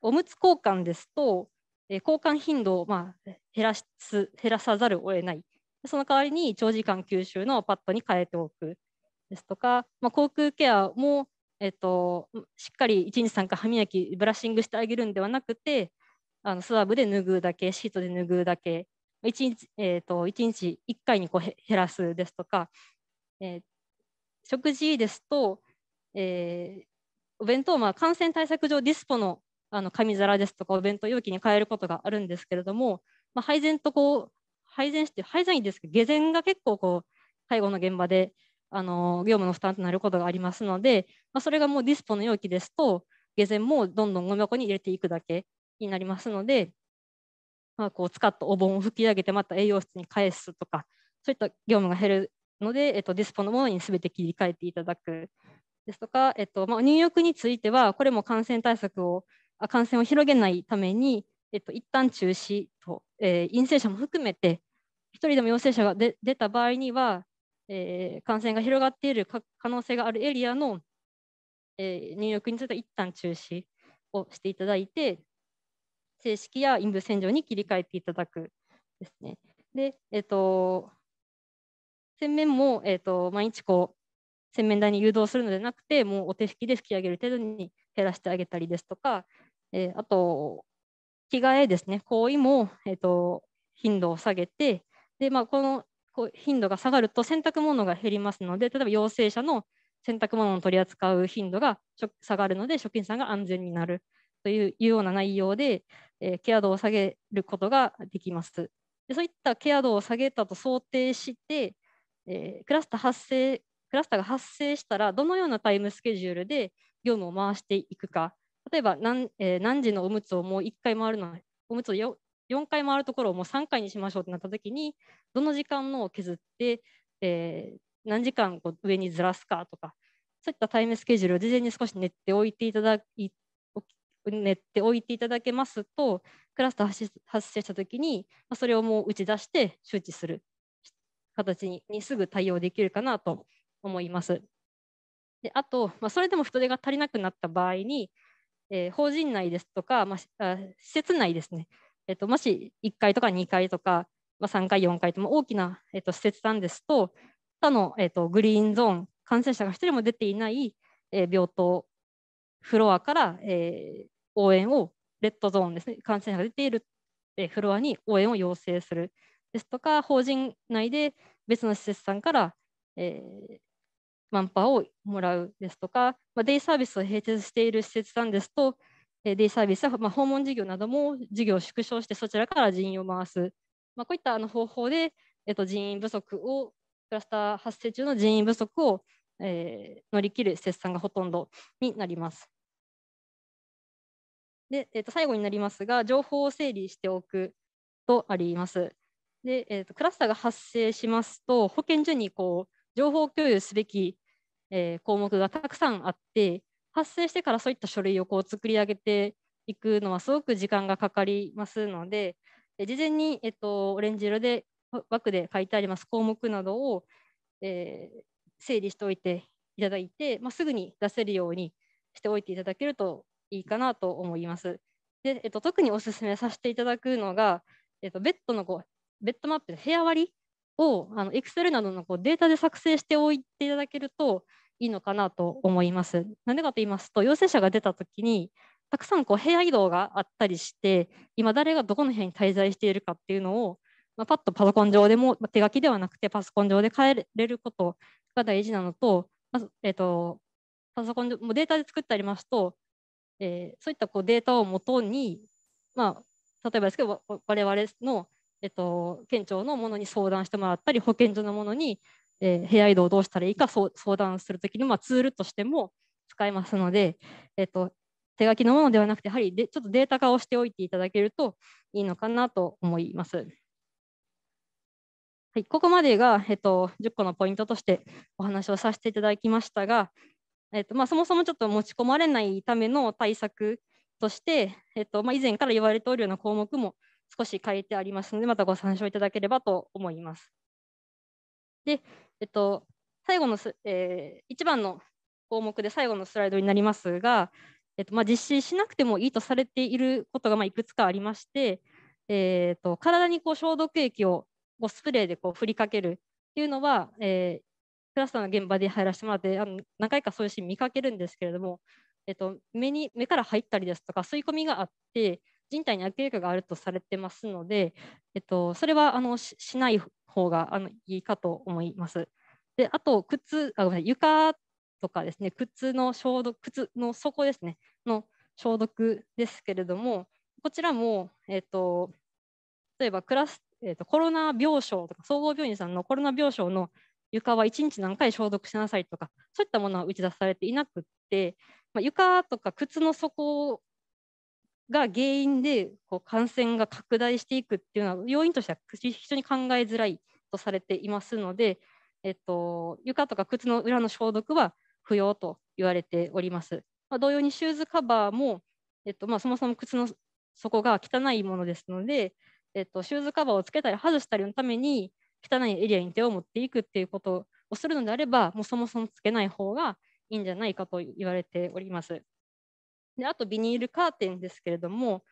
おむつ交換ですと、えー、交換頻度を、まあ、減ら減らさざるを得ない。その代わりに長時間吸収のパッドに変えておくですとか、まあ、口腔ケアも、えーと、しっかり1日3回歯磨きブラッシングしてあげるんではなくてあのスワブで脱ぐだけシートで脱ぐだけ1日,、えーと1日1回にこう減らすですとか、えー、食事ですと、えー、お弁当は感染対策上ディスポのあの紙皿ですとかお弁当容器に変えることがあるんですけれども、まあ、配膳とこう配膳して配膳員ですけど下膳が結構こう介護の現場であの業務の負担となることがありますので、まあ、それがもうディスポの容器ですと下膳もどんどんゴミ箱に入れていくだけになりますので、まあ、こう使ったお盆を拭き上げてまた栄養室に返すとかそういった業務が減るので、えっと、ディスポのものにすべて切り替えていただくですとか、えっとまあ、入浴についてはこれも感染対策を感染を広げないために、えっと、一旦中止と、えー、陰性者も含めて1人でも陽性者が出た場合には、えー、感染が広がっている可能性があるエリアの、えー、入浴については一旦中止をしていただいて正式や陰部洗浄に切り替えていただくですね。で、えっと洗面も、えーと、毎日こう洗面台に誘導するのではなくてもうお手拭きで拭き上げる程度に減らしてあげたりですとか、えー、あと着替えですね行為も、えーと、頻度を下げてで、まあ、このこう頻度が下がると洗濯物が減りますので例えば陽性者の洗濯物を取り扱う頻度が下がるので職員さんが安全になるというような内容で、えー、ケア度を下げることができます。でそういったケア度を下げたと想定して、えー、クラスター発生クラスターが発生したらどのようなタイムスケジュールで業務を回していくか例えば何,、えー、何時のおむつをもう1回回るのおむつを4回回るところをもう3回にしましょうってなった時にどの時間のを削って、えー、何時間こう上にずらすかとかそういったタイムスケジュールを事前に少し練っておいていただい練っておいていただけますとクラスター発生した時にそれをもう打ち出して周知する形ににすぐ対応できるかなと思います。であと、まあ、それでも人手が足りなくなった場合に、えー、法人内ですとか、まあ、施設内ですね、えーと、もし1階とか2階とか、まあ、3階、4階とも大きな、えーと、施設なんですと、他の、えーと、とグリーンゾーン、感染者が1人も出ていない、えー、病棟、フロアから、えー、応援を、レッドゾーンですね、感染者が出ている、えー、フロアに応援を要請する。ですとか法人内で別の施設さんから、えー、マンパーをもらうですとか、まあ、デイサービスを併設している施設さんですと、えー、デイサービスや、まあ、訪問事業なども事業を縮小してそちらから人員を回す、まあ、こういったあの方法で、えー、と人員不足をクラスター発生中の人員不足を、えー、乗り切る施設さんがほとんどになります。で、えー、と最後になりますが情報を整理しておくとあります。で、えーと、クラスターが発生しますと保健所にこう情報共有すべき、えー、項目がたくさんあって発生してからそういった書類をこう作り上げていくのはすごく時間がかかりますので事前に、えっ、ー、と、オレンジ色で枠で書いてあります項目などを、えー、整理しておいていただいて、まあ、すぐに出せるようにしておいていただけるといいかなと思います。でえっと、特にお勧めさせていただくのが、えっと、ベッドのこうベッドマップで部屋割りをあの Excel などのこうデータで作成しておいていただけるといいのかなと思います。なんでかと言いますと陽性者が出たときにたくさんこう部屋移動があったりして今誰がどこの部屋に滞在しているかっていうのを、まあ、パッとパソコン上でも、まあ、手書きではなくてパソコン上で変えれることが大事なのと,、まずえーと、パソコンもデータで作ってありますと、えー、そういったこうデータをもとに、まあ、例えばですけど我々のえっと、県庁のものに相談してもらったり保健所のものに、えー、部屋移動をどうしたらいいか相談するときの、まあ、ツールとしても使えますので、えっと、手書きのものではなくてやはりでちょっとデータ化をしておいていただけるといいのかなと思います。はい、ここまでが、えっと、10個のポイントとしてお話をさせていただきましたが、えっとまあ、そもそもちょっと持ち込まれないための対策として、えっとまあ、以前から言われておるような項目も少し変えてありますので、またご参照いただければと思います。で、えっと、最後のす、えー、番の項目で最後のスライドになりますが、えっとまあ、実施しなくてもいいとされていることがまあいくつかありまして、えーと、と体にこう消毒液をこうスプレーでこう振りかけるっていうのは、えー、クラスターの現場で入らせてもらってあの何回かそういうシーン見かけるんですけれども、えっと目に目から入ったりですとか吸い込みがあって人体に悪影響があるとされてますので、えっと、それはあのしない方があのいいかと思います。であと靴あごめんなさい床とかですね靴の消毒靴の底ですねの消毒ですけれどもこちらも、えっと、例えばクラス、えっと、コロナ病床とか総合病院さんのコロナ病床の床は1日何回消毒しなさいとかそういったものは打ち出されていなくって、まあ、床とか靴の底が原因でこう感染が拡大していくっていうのは要因としては非常に考えづらいとされていますので、えっと、床とか靴の裏の消毒は不要と言われております。まあ、同様にシューズカバーも、えっとまあ、そもそも靴の底が汚いものですので、えっと、シューズカバーをつけたり外したりのために汚いエリアに手を持っていくっていうことをするのであればもうそもそもつけない方がいいんじゃないかと言われております。であとビニールカーテンですけれども、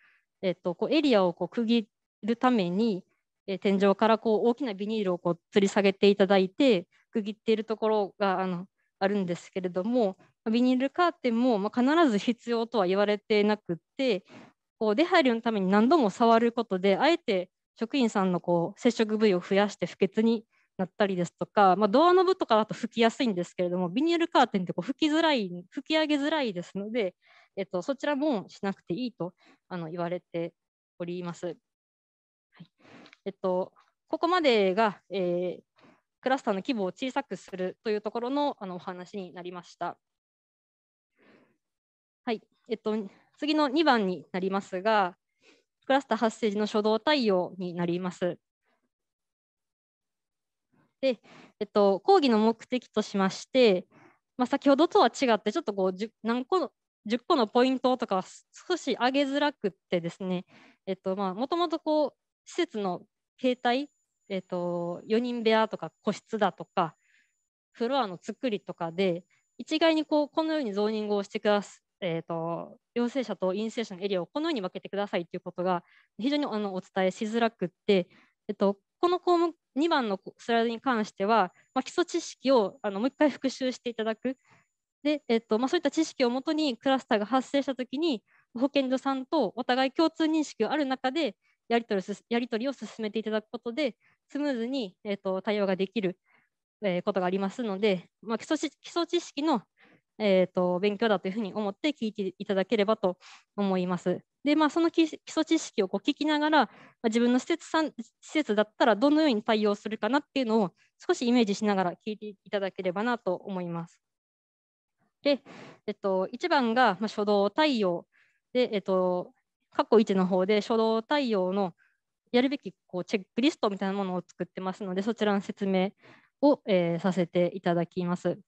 えっと、こうエリアをこう区切るために、え天井からこう大きなビニールをこう吊り下げていただいて区切っているところがあのあるんですけれどもビニールカーテンも、ま必ず必要とは言われてなくてこう出入りのために何度も触ることであえて職員さんのこう接触部位を増やして不潔になったりですとか、まあ、ドアノブとかだと拭きやすいんですけれどもビニールカーテンってこう拭きづらい拭き上げづらいですのでえっと、そちらもしなくていいとあの言われております。はいえっと、ここまでが、えー、クラスターの規模を小さくするというところのあのお話になりました。はいえっと、次の2番になりますが、クラスター発生時の初動対応になります。で、えっと、講義の目的としまして、まあ、先ほどとは違って、ちょっとこう何個10個のポイントとかは少し上げづらくてですね、えっとまあ、もともとこう施設の形態、えっと、4人部屋とか個室だとかフロアの作りとかで一概にこうこのようにゾーニングをしてくださえーと、と陽性者と陰性者のエリアをこのように分けてくださいということが非常にあのお伝えしづらくって、えっと、この項目2番のスライドに関しては、まあ、基礎知識をあのもう一回復習していただくで、えっとまあ、そういった知識をもとにクラスターが発生したときに、保健所さんとお互い共通認識がある中でやり取りやり取りを進めていただくことで、スムーズに、えっと、対応ができる、えー、ことがありますので、まあ、基礎基礎知識の、えーと、と勉強だというふうに思って聞いていただければと思います。で、まあ、その基礎知識をこう聞きながら、まあ、自分の施設さん施設だったらどのように対応するかなっていうのを少しイメージしながら聞いていただければなと思います。で、えっと、1番が、まあ、初動対応で、えっと、括弧1の方で初動対応のやるべきこうチェックリストみたいなものを作ってますので、そちらの説明を、えー、させていただきます。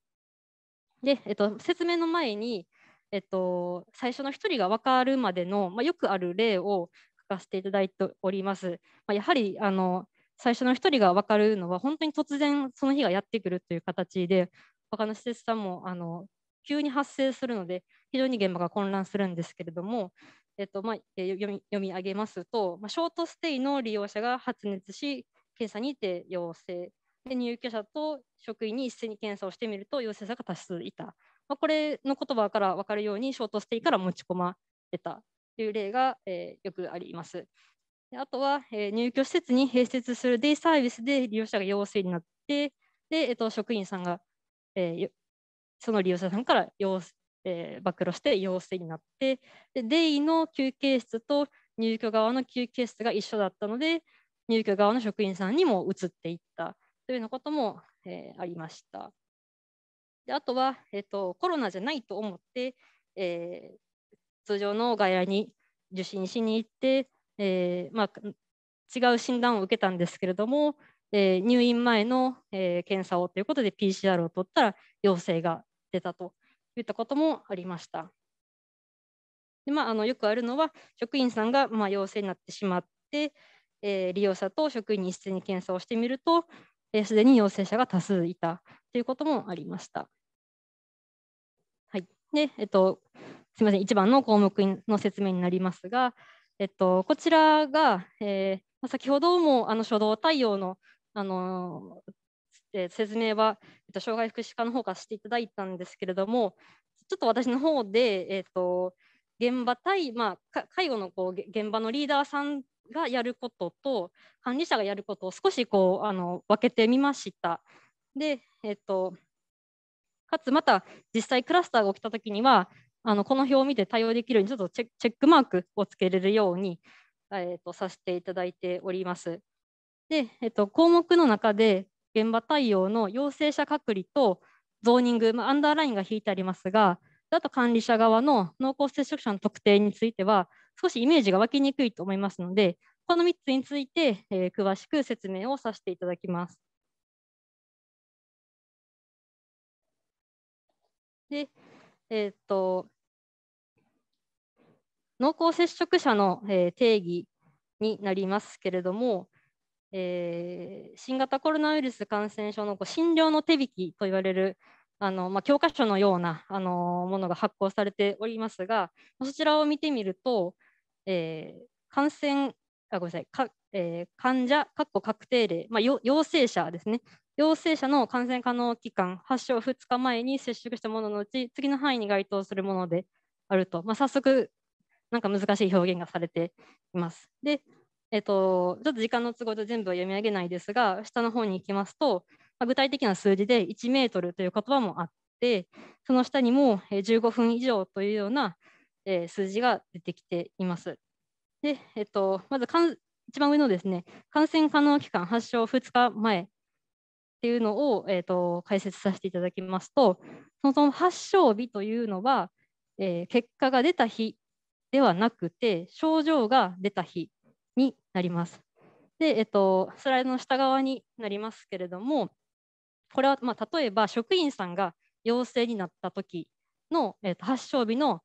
で、えっと、説明の前に、えっと、最初の1人が分かるまでの、まあ、よくある例を書かせていただいております。まあ、やはりあの最初の1人が分かるのは本当に突然その日がやってくるという形で他の施設さんもあの急に発生するので非常に現場が混乱するんですけれども、えっとまあ、読み上げますと、まあ、ショートステイの利用者が発熱し検査にて陽性で入居者と職員に一斉に検査をしてみると陽性者が多数いた、まあ、これの言葉から分かるようにショートステイから持ち込まれたという例が、えー、よくあります。あとは、えー、入居施設に併設するデイサービスで利用者が陽性になってで、えっと、と職員さんが、えー、その利用者さんから陽、えー、暴露して陽性になってでデイの休憩室と入居側の休憩室が一緒だったので入居側の職員さんにも移っていったというようなことも、えー、ありました。であとは、えーと、コロナじゃないと思って、えー、通常の外来に受診しに行って、えー、まあ、違う診断を受けたんですけれども、えー、入院前の、え検査をということで PCR を取ったら陽性が出たといったこともありました。でまあ、あのよくあるのは職員さんがまあ陽性になってしまって、えー、利用者と職員に一斉に検査をしてみるとすで、ー、に陽性者が多数いたということもありました。はい、で、えっと、すみません1番の項目の説明になりますが、えっと、こちらが、えー、先ほどもあの初動対応のあのえー、説明は、えー、と障害福祉課の方からしていただいたんですけれども、ちょっと私の方で、えーと、現場対、まあ、介護のこう現場のリーダーさんがやることと管理者がやることを少しこうあの分けてみました。で、えーと、かつまた実際クラスターが起きたときにはあのこの表を見て対応できるようにちょっとチェックマークをつけれるように、えーと、させていただいております。で、えっと項目の中で現場対応の陽性者隔離とゾーニング、まあ、アンダーラインが引いてありますが、あと管理者側の濃厚接触者の特定については、少しイメージが湧きにくいと思いますので、この3つについて、えー、詳しく説明をさせていただきます。で、えー、っと、濃厚接触者の、えー、定義になりますけれども、えー、新型コロナウイルス感染症のこう診療の手引きといわれるあの、まあ、教科書のようなあのものが発行されておりますがそちらを見てみると、えー、感染あごめんなさいえー、患者、確保確定例、まあ、陽性者ですね、陽性者の感染可能期間、発症2日前に接触したもののうち、次の範囲に該当するものであると、まあ、早速、なんか難しい表現がされています。で、えっと、ちょっと時間の都合で全部は読み上げないですが、下の方に行きますと、まあ、具体的な数字で1メートルという言葉もあって、その下にも15分以上というような、えー、数字が出てきています。で、えっと、まず一番上のですね、感染可能期間発症2日前っていうのを、えーと、解説させていただきますと、そのそ発症日というのは、えー、結果が出た日ではなくて、症状が出た日なります。で、えっと、スライドの下側になりますけれども、これは、まあ、例えば職員さんが陽性になった時の、えっと、発症日の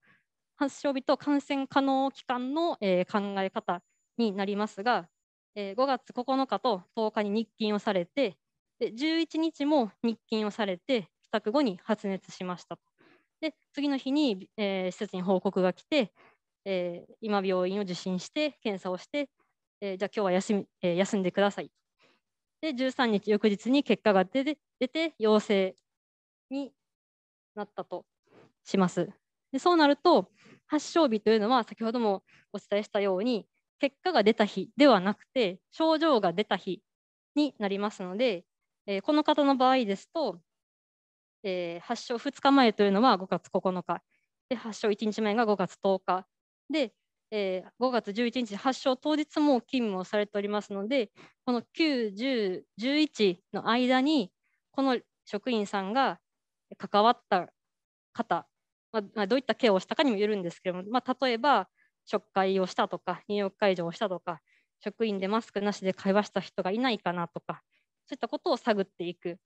発症日と感染可能期間の、えー、考え方になりますが、えー、5月9日と10日に日勤をされてで11日も日勤をされて帰宅後に発熱しましたで次の日に、えー、施設に報告が来て、えー、今病院を受診して検査をしてえー、じゃあ今日は休み、えー、休んでください。で、13日、翌日に結果が出て、出て陽性になったとします。でそうなると、発症日というのは先ほどもお伝えしたように、結果が出た日ではなくて、症状が出た日になりますので、えー、この方の場合ですと、えー、発症2日前というのは5月9日で発症1日前が5月10日でえー、5月11日発症当日も勤務をされておりますので、この9、10、11の間に、この職員さんが関わった方、まあ、どういったケアをしたかにもよるんですけども、まあ、例えば、食会をしたとか、入浴会場をしたとか、職員でマスクなしで会話した人がいないかなとか、そういったことを探っていく。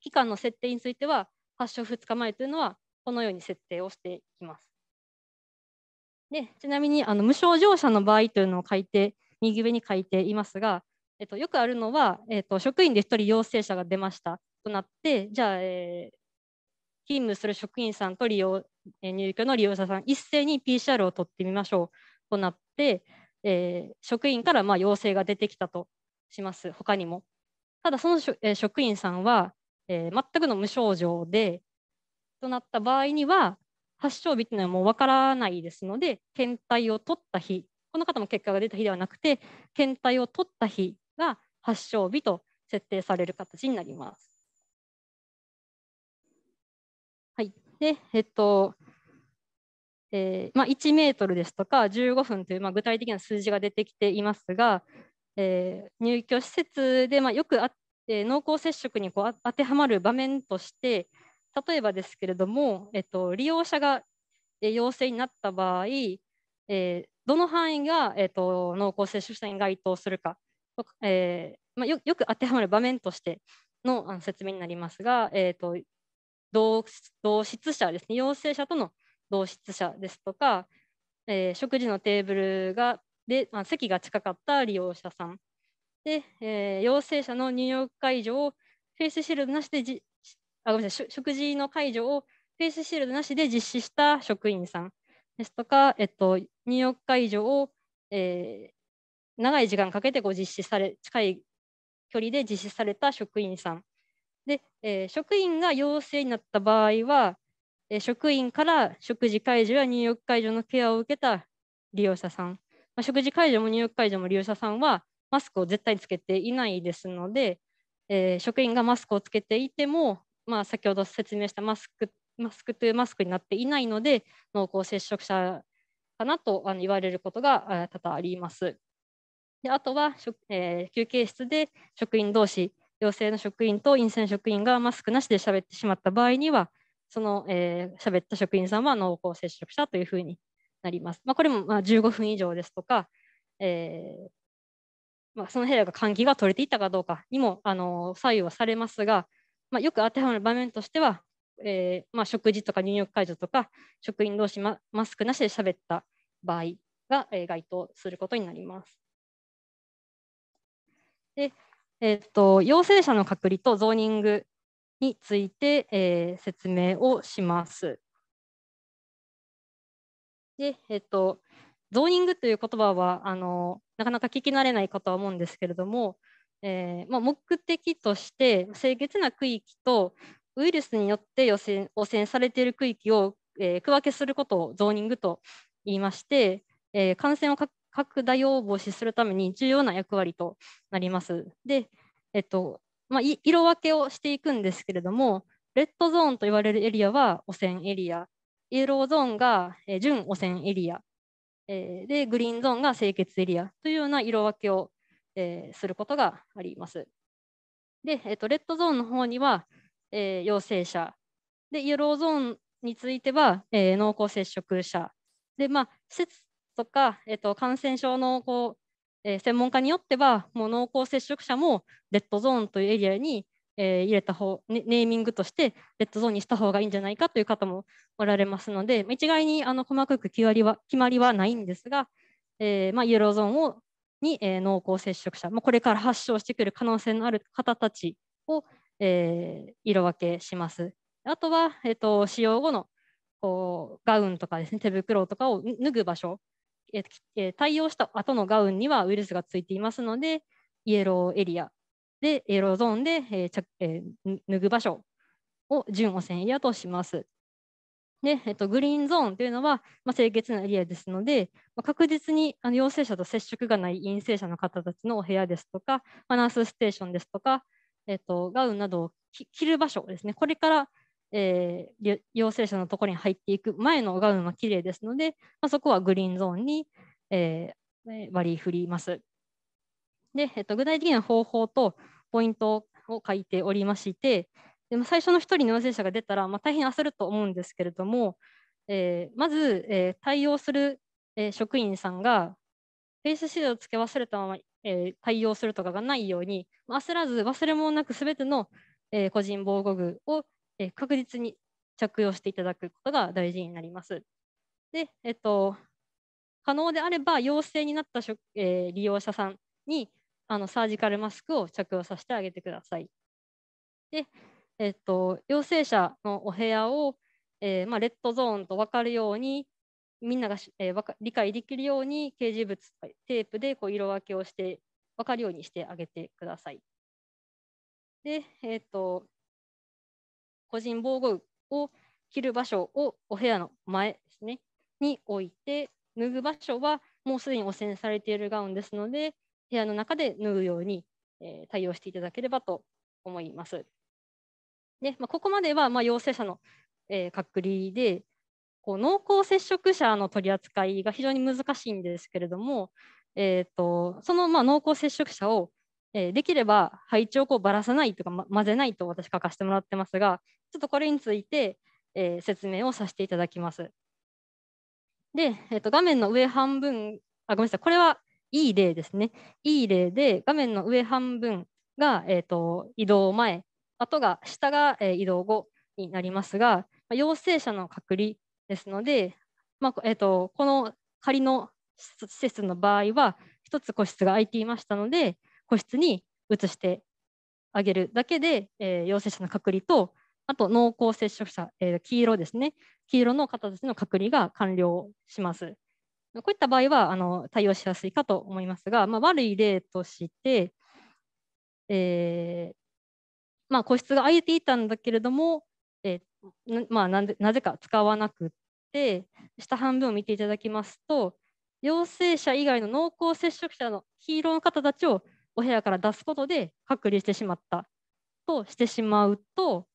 期間の設定については、発症2日前というのは、このように設定をしていきます。でちなみにあの無症状者の場合というのを書いて右上に書いていますが、えっと、よくあるのは、えっと、職員で1人陽性者が出ましたとなってじゃあ、えー、勤務する職員さんと利用、え入居の利用者さん一斉に PCR を取ってみましょうとなって、えー、職員からま陽性が出てきたとします他にも。ただその、えー、職員さんは、えー、全くの無症状でとなった場合には発症日っていうのはもう分からないですので検体を取った日この方も結果が出た日ではなくて検体を取った日が発症日と設定される形になります。はい、で、えっとえーまあ、1メートルですとか15分という、まあ、具体的な数字が出てきていますが、えー、入居施設で、まあ、よくあ、えー、濃厚接触にこう当てはまる場面として、例えばですけれども、えっと、利用者が陽性になった場合、えー、どの範囲が、えっと、濃厚接触者に該当するか、えーまあ、よく当てはまる場面としてのあ説明になりますが、えーと、と同室者ですね陽性者との同室者ですとか、えー、食事のテーブルがで、まあ、席が近かった利用者さんで、えー、陽性者の入浴会場をフェイスシールドなしでじあごめんなさい食事の介助をフェイスシールドなしで実施した職員さんですとか、えっと、入浴介助を、えー、長い時間かけてこ実施され近い距離で実施された職員さんで、えー、職員が陽性になった場合は、えー、職員から食事介助や入浴介助のケアを受けた利用者さん、まあ、食事介助も入浴介助も利用者さんはマスクを絶対につけていないですので、えー、職員がマスクをつけていてもまあ、先ほど説明したマスクマスクというマスクになっていないので濃厚接触者かなとあの言われることが多々あります。であとは、えー、休憩室で職員同士陽性の職員と陰性の職員がマスクなしで喋ってしまった場合にはその、えー、喋った職員さんは濃厚接触者というふうになります。まあ、これもまあ15分以上ですとか、えーまあ、その部屋が換気が取れていたかどうかにもあの左右はされますが、まあ、よく当てはまる場面としては、えーまあ、食事とか入浴介助とか職員同士ママスクなしで喋った場合が、えー、該当することになります。でえー、っと陽性者の隔離とゾーニングについて、えー、説明をします。で、えっと、ゾーニングという言葉はあのなかなか聞き慣れないかとは思うんですけれども、えー、まあ、目的として清潔な区域とウイルスによって汚染汚染されている区域を、えー、区分けすることをゾーニングと言いまして、えー、感染を拡大を防止するために重要な役割となります。で、えっとまあ、色分けをしていくんですけれども、レッドゾーンと言われるエリアは汚染エリア、イエローゾーンが、えー、純汚染エリア、えー、でグリーンゾーンが清潔エリアというような色分けをえー、することがあります。で、えーと、レッドゾーンの方には、えー、陽性者で、イエローゾーンについては、えー、濃厚接触者で、まあ、施設とか、えーと、と感染症のこう、えー、専門家によっては、もう濃厚接触者もレッドゾーンというエリアに、えー、入れた方、ね、ネーミングとしてレッドゾーンにした方がいいんじゃないかという方もおられますので、一概にあの細かく決まりは決まりはないんですが、えーまあ、イエローゾーンをに、えー、濃厚接触者、まあ、これから発症してくる可能性のある方たちを、えー、色分けします。あとは、えーと、使用後のこうガウンとかですね手袋とかを脱ぐ場所、えー、対応した後のガウンにはウイルスがついていますので、イエローエリアで、イエローゾーンで、えーえー、脱ぐ場所を準汚染エリアとします。で、えっと、グリーンゾーンというのは、まあ、清潔なエリアですので、まあ、確実にあの陽性者と接触がない陰性者の方たちのお部屋ですとか、まあ、ナースステーションですとか、えっと、ガウンなどを着る場所ですね、これから、えー、陽性者のところに入っていく前のガウンは綺麗ですので、まあ、そこはグリーンゾーンに、えー、割り振ります。で、えっと、具体的な方法とポイントを書いておりまして、でも最初の1人の陽性者が出たら、まあ、大変焦ると思うんですけれども、えー、まず、えー、対応する、え職員さんがフェイスシールをつけ忘れたまま、え対応するとかがないように、まあ、焦らず忘れ物なく全ての、え個人防護具を、え確実に着用していただくことが大事になります。で、えっと、可能であれば陽性になったえー、利用者さんにあのサージカルマスクを着用させてあげてください。で、えっと、陽性者のお部屋を、えー、まあ、レッドゾーンと分かるようにみんなが、えー、理解できるように掲示物テープでこう色分けをして分かるようにしてあげてください。で、えっ、と個人防護具を着る場所をお部屋の前ですねに置いて脱ぐ場所はもうすでに汚染されているガウンですので部屋の中で脱ぐように、えー、対応していただければと思います。で、まあ、ここまではまあ陽性者の、えー、隔離でこう濃厚接触者の取り扱いが非常に難しいんですけれども、えーと、そのまあ濃厚接触者を、えー、できれば配置をこうばらさないとか、ま、混ぜないと私書かせてもらってますがちょっとこれについて、えー、説明をさせていただきます。で、えーと、画面の上半分あごめんなさいこれはいい例ですね。いい例で画面の上半分が、えーと移動前後が下が、え移動後になりますが、ま陽性者の隔離ですので、まあえーと、とこの仮の施設の場合は1つ個室が空いていましたので個室に移してあげるだけで、えー、陽性者の隔離とあと濃厚接触者、えー、黄色ですね黄色の方たちの隔離が完了します。こういった場合はあの対応しやすいかと思いますが、まあ、悪い例として、えー、まあ、個室が空いていたんだけれども、えーまあ、ななぜか使わなくって下半分を見ていただきますと陽性者以外の濃厚接触者の黄色の方たちをお部屋から出すことで隔離してしまったとしてしまうと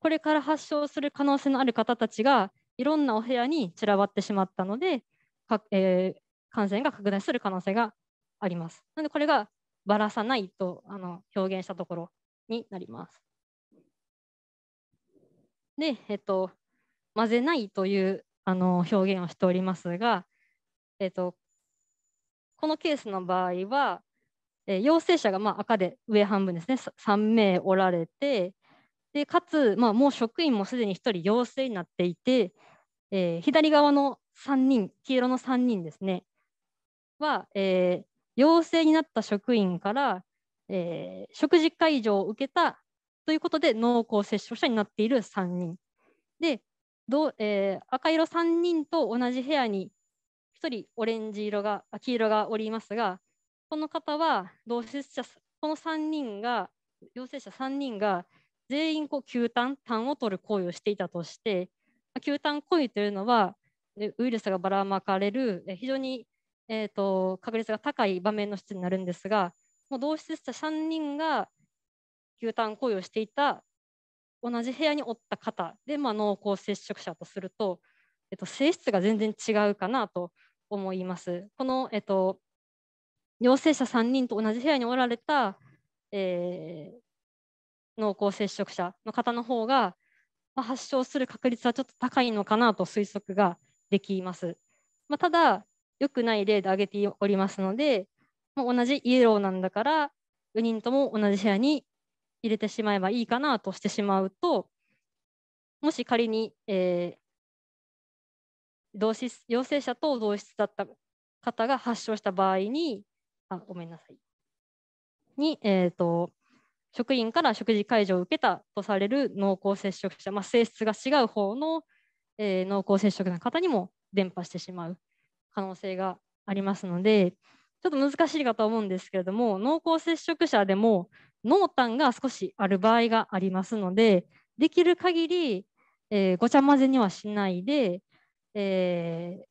これから発症する可能性のある方たちがいろんなお部屋に散らばってしまったので、かえー、感染が拡大する可能性があります。なのでこれがばらさないとあの表現したところになります。で、えっと、混ぜないというあの表現をしておりますが、えっと、このケースの場合は、え陽性者がまあ赤で上半分ですね3名おられてでかつ、まあ、もう職員もすでに1人陽性になっていて、えー、左側の3人黄色の3人ですねは、えー、陽性になった職員からえー、食事介助を受けたということで濃厚接触者になっている3人でどう、えー、赤色3人と同じ部屋に1人オレンジ色が黄色がおりますがこの方は同接者この3人が陽性者3人が全員こう球炭炭を取る行為をしていたとして球炭行為というのはウイルスがばらまかれる非常に、えーと確率が高い場面の質になるんですがう同室した3人が牛タン行為をしていた同じ部屋におった方で、まあ、濃厚接触者とすると、えっと、性質が全然違うかなと思います。この、えっと、陽性者3人と同じ部屋におられた、えー、濃厚接触者の方の方が、まあ、発症する確率はちょっと高いのかなと推測ができます。まあ、ただ、良くない例で挙げておりますので、同じイエローなんだから4人とも同じ部屋に入れてしまえばいいかなとしてしまうともし仮に、えー、同室陽性者と同室だった方が発症した場合にあごめんなさいに、えーと、職員から食事介助を受けたとされる濃厚接触者、まあ、性質が違う方の、えー、濃厚接触の方にも伝播してしまう可能性がありますので、ちょっと難しいかと思うんですけれども濃厚接触者でも濃淡が少しある場合がありますのでできる限り、えー、ごちゃ混ぜにはしないで、え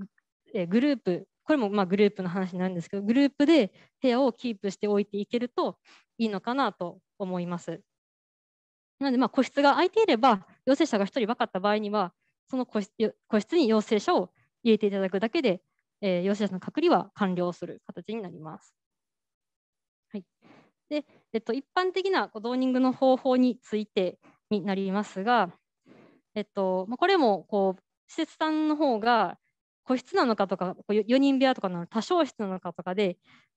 ーえー、グループこれもまグループの話になるんですけどグループで部屋をキープしておいていけるといいのかなと思います。なのでま個室が空いていれば陽性者が1人分かった場合にはその個室に陽性者を入れていただくだけでえー、吉田の隔離は完了する形になります。はいでえっと、一般的なゾーニングの方法についてになりますが、えっと、これもこう施設さんの方が個室なのかとか4人部屋とかの多少室なのかとかで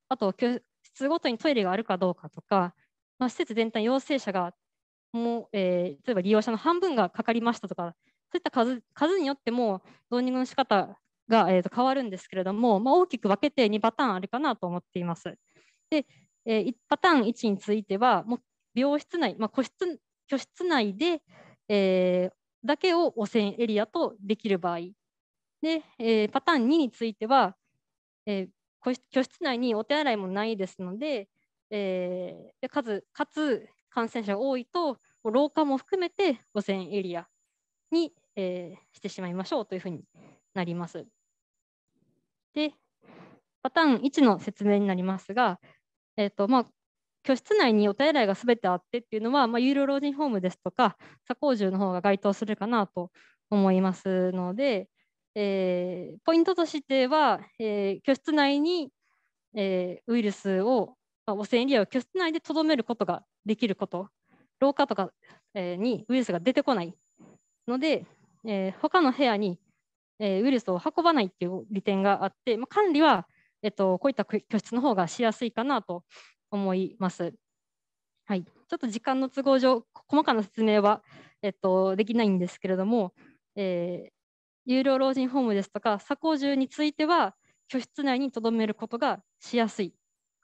あと教室ごとにトイレがあるかどうかとか、まあ、施設全体陽性者がもう、えー、例えば利用者の半分がかかりましたとかそういった数数によってもゾーニングの仕方が、えー、と変わるんですけれども、まあ、大きく分けて2パターンあるかなと思っています。で、えー、パターン1については、もう病室内、まあ、個室居室内で、えー、だけを汚染エリアとできる場合。で、えー、パターン2については、えー、居室内にお手洗いもないですので、えー、かつかつ感染者が多いと廊下も含めて汚染エリアに、えー、してしまいましょうというふうになります。で、パターン1の説明になりますが、えーとまあ、居室内にお手洗いがすべてあってっていうのは、まあ、有料老人ホームですとか、左高住の方が該当するかなと思いますので、えー、ポイントとしては、えー、居室内に、えー、ウイルスを、まあ、汚染エリアを居室内でとどめることができること、廊下とか、えにウイルスが出てこないので、えー、他の部屋にえー、ウイルスを運ばないっていう利点があって、まあ、管理は、えっと、こういった居室の方がしやすいかなと思います。はい、ちょっと時間の都合上、細かな説明は、えっと、できないんですけれども、えー、有料老人ホームですとか、鎖工住については、居室内に留めることがしやすい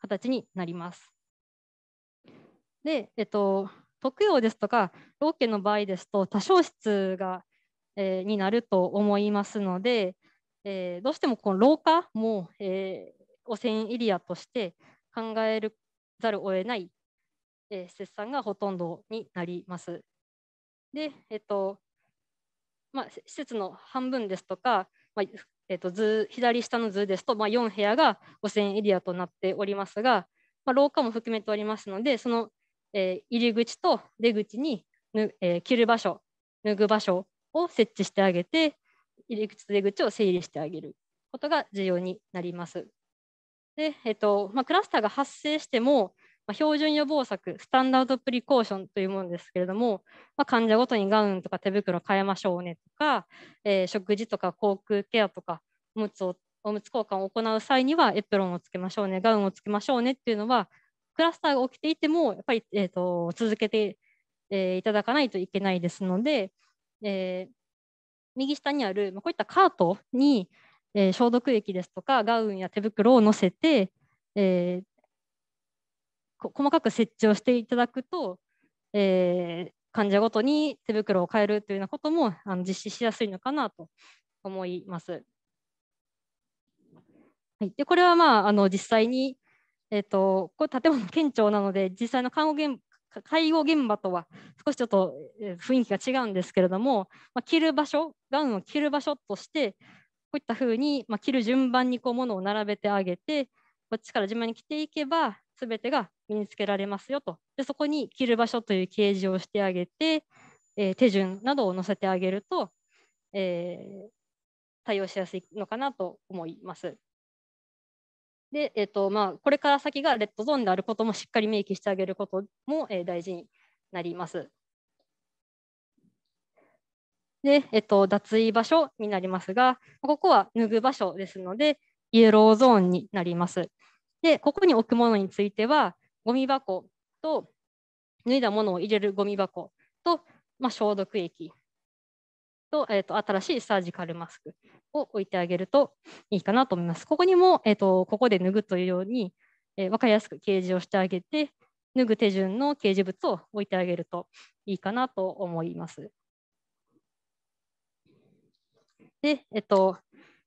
形になります。で、えっと、特養ですとか、老家の場合ですと、多少室がえー、になると思いますので、えー、どうしてもこの廊下も、えー、汚染エリアとして考えるざるを得ない、えー、施設さんがほとんどになります。で、えっとまあ、施設の半分ですとか、まあえっと、図左下の図ですと、まあ、4部屋が汚染エリアとなっておりますが、まあ、廊下も含めておりますのでその、えー、入り口と出口にぬ、えー、着る場所脱ぐ場所を設置してあげて、入り口と出口を整理してあげることが重要になります。でえっとまあ、クラスターが発生しても、まあ、標準予防策、スタンダードプリコーションというものですけれども、まあ、患者ごとにガウンとか手袋変えましょうねとか、えー、食事とか口腔ケアとかおむつをおむつ交換を行う際にはエプロンをつけましょうね、ガウンをつけましょうねっていうのは、クラスターが起きていても、やっぱり、えーと、と続けて、えー、いただかないといけないですので、えー、右下にあるこういったカートに、えー、消毒液ですとかガウンや手袋を載せて、えー、細かく設置をしていただくと、えー、患者ごとに手袋を変えるというようなこともあの実施しやすいのかなと思います。はい、でこれは、まあ、あの実際に、えーと、これ建物県庁なので実際の看護現介護現場とは少しちょっと雰囲気が違うんですけれども、まあ、着る場所ガウンを着る場所としてこういったふうに、まあ、着る順番にこうものを並べてあげてこっちから順番に着ていけば全てが身につけられますよとでそこに着る場所という掲示をしてあげて、えー、手順などを載せてあげると、えー、対応しやすいのかなと思います。で、えーとまあ、これから先がレッドゾーンであることもしっかり明記してあげることも、えー、大事になります。で、えっと、脱衣場所になりますが、ここは脱ぐ場所ですので、イエローゾーンになります。で、ここに置くものについては、ゴミ箱と脱いだものを入れるゴミ箱と、まあ、消毒液と,、えー、と新しいサージカルマスクを置いてあげるといいかなと思います。ここにも、えーと、ここで脱ぐというように、えー、分かりやすく掲示をしてあげて、脱ぐ手順の掲示物を置いてあげるといいかなと思います。で、えっと、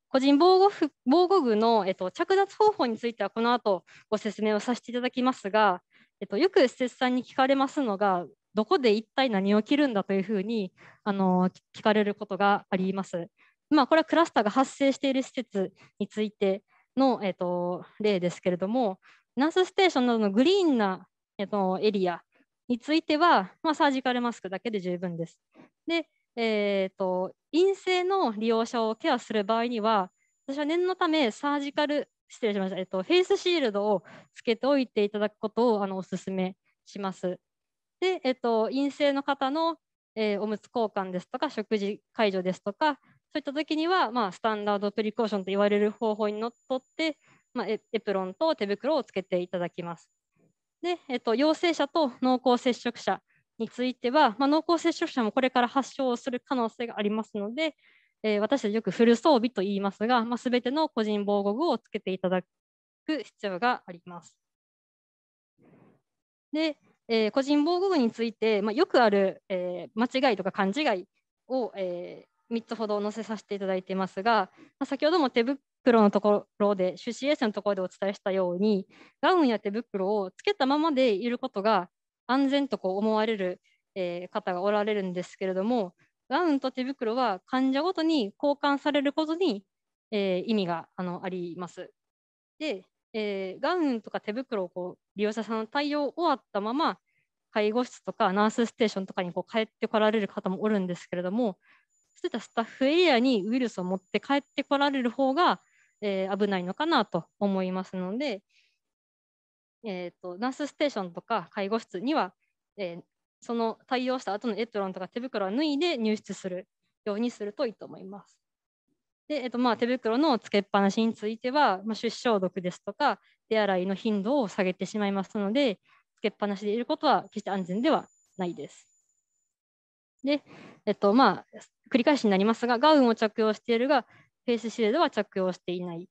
個人防護服防護具の、えっと、着脱方法についてはこの後ご説明をさせていただきますが、えっと、よく施設さんに聞かれますのがどこで一体何を切るんだというふうにあの聞かれることがあります。まあ、これはクラスターが発生している施設についての、えーと、例ですけれども、ナースステーションなどのグリーンな、えーと、エリアについては、まあ、サージカルマスクだけで十分です。で、えーと、と陰性の利用者をケアする場合には、私は念のためサージカル、失礼しました、えー、とフェイスシールドをつけておいていただくことをあのお勧めします。で、えっと、陰性の方の、えー、おむつ交換ですとか食事介助ですとかそういった時には、まあ、スタンダードプリコーションと言われる方法にのっとって、まあ、エプロンと手袋をつけていただきます。で、えっと、陽性者と濃厚接触者については、まあ、濃厚接触者もこれから発症する可能性がありますので、えー、私たちよくフル装備と言いますが、まあ、ての個人防護具をつけていただく必要があります。で、えー、個人防護具について、まあ、よくある、えー、間違いとか勘違いを、えー、3つほど載せさせていただいていますが、まあ、先ほども手袋のところで、手指衛生のところでお伝えしたように、ガウンや手袋をつけたままでいることが安全とこう思われる、えー、方がおられるんですけれども、ガウンと手袋は患者ごとに交換されることに、えー、意味があのあります。で、えー、ガウンとか手袋をこう利用者さんの対応終わったまま介護室とかナースステーションとかにこう帰ってこられる方もおるんですけれどもそういったスタッフエリアにウイルスを持って帰ってこられる方が、えー、危ないのかなと思いますので、えーと、ナースステーションとか介護室には、えー、その対応した後のエプロンとか手袋を脱いで入室するようにするといいと思います。でえっとまあ、手袋のつけっぱなしについては、まあ、出生毒ですとか手洗いの頻度を下げてしまいますので、つけっぱなしでいることは決して安全ではないです。で、えっとまあ、繰り返しになりますが、ガウンを着用しているが、フェイスシールドは着用していない。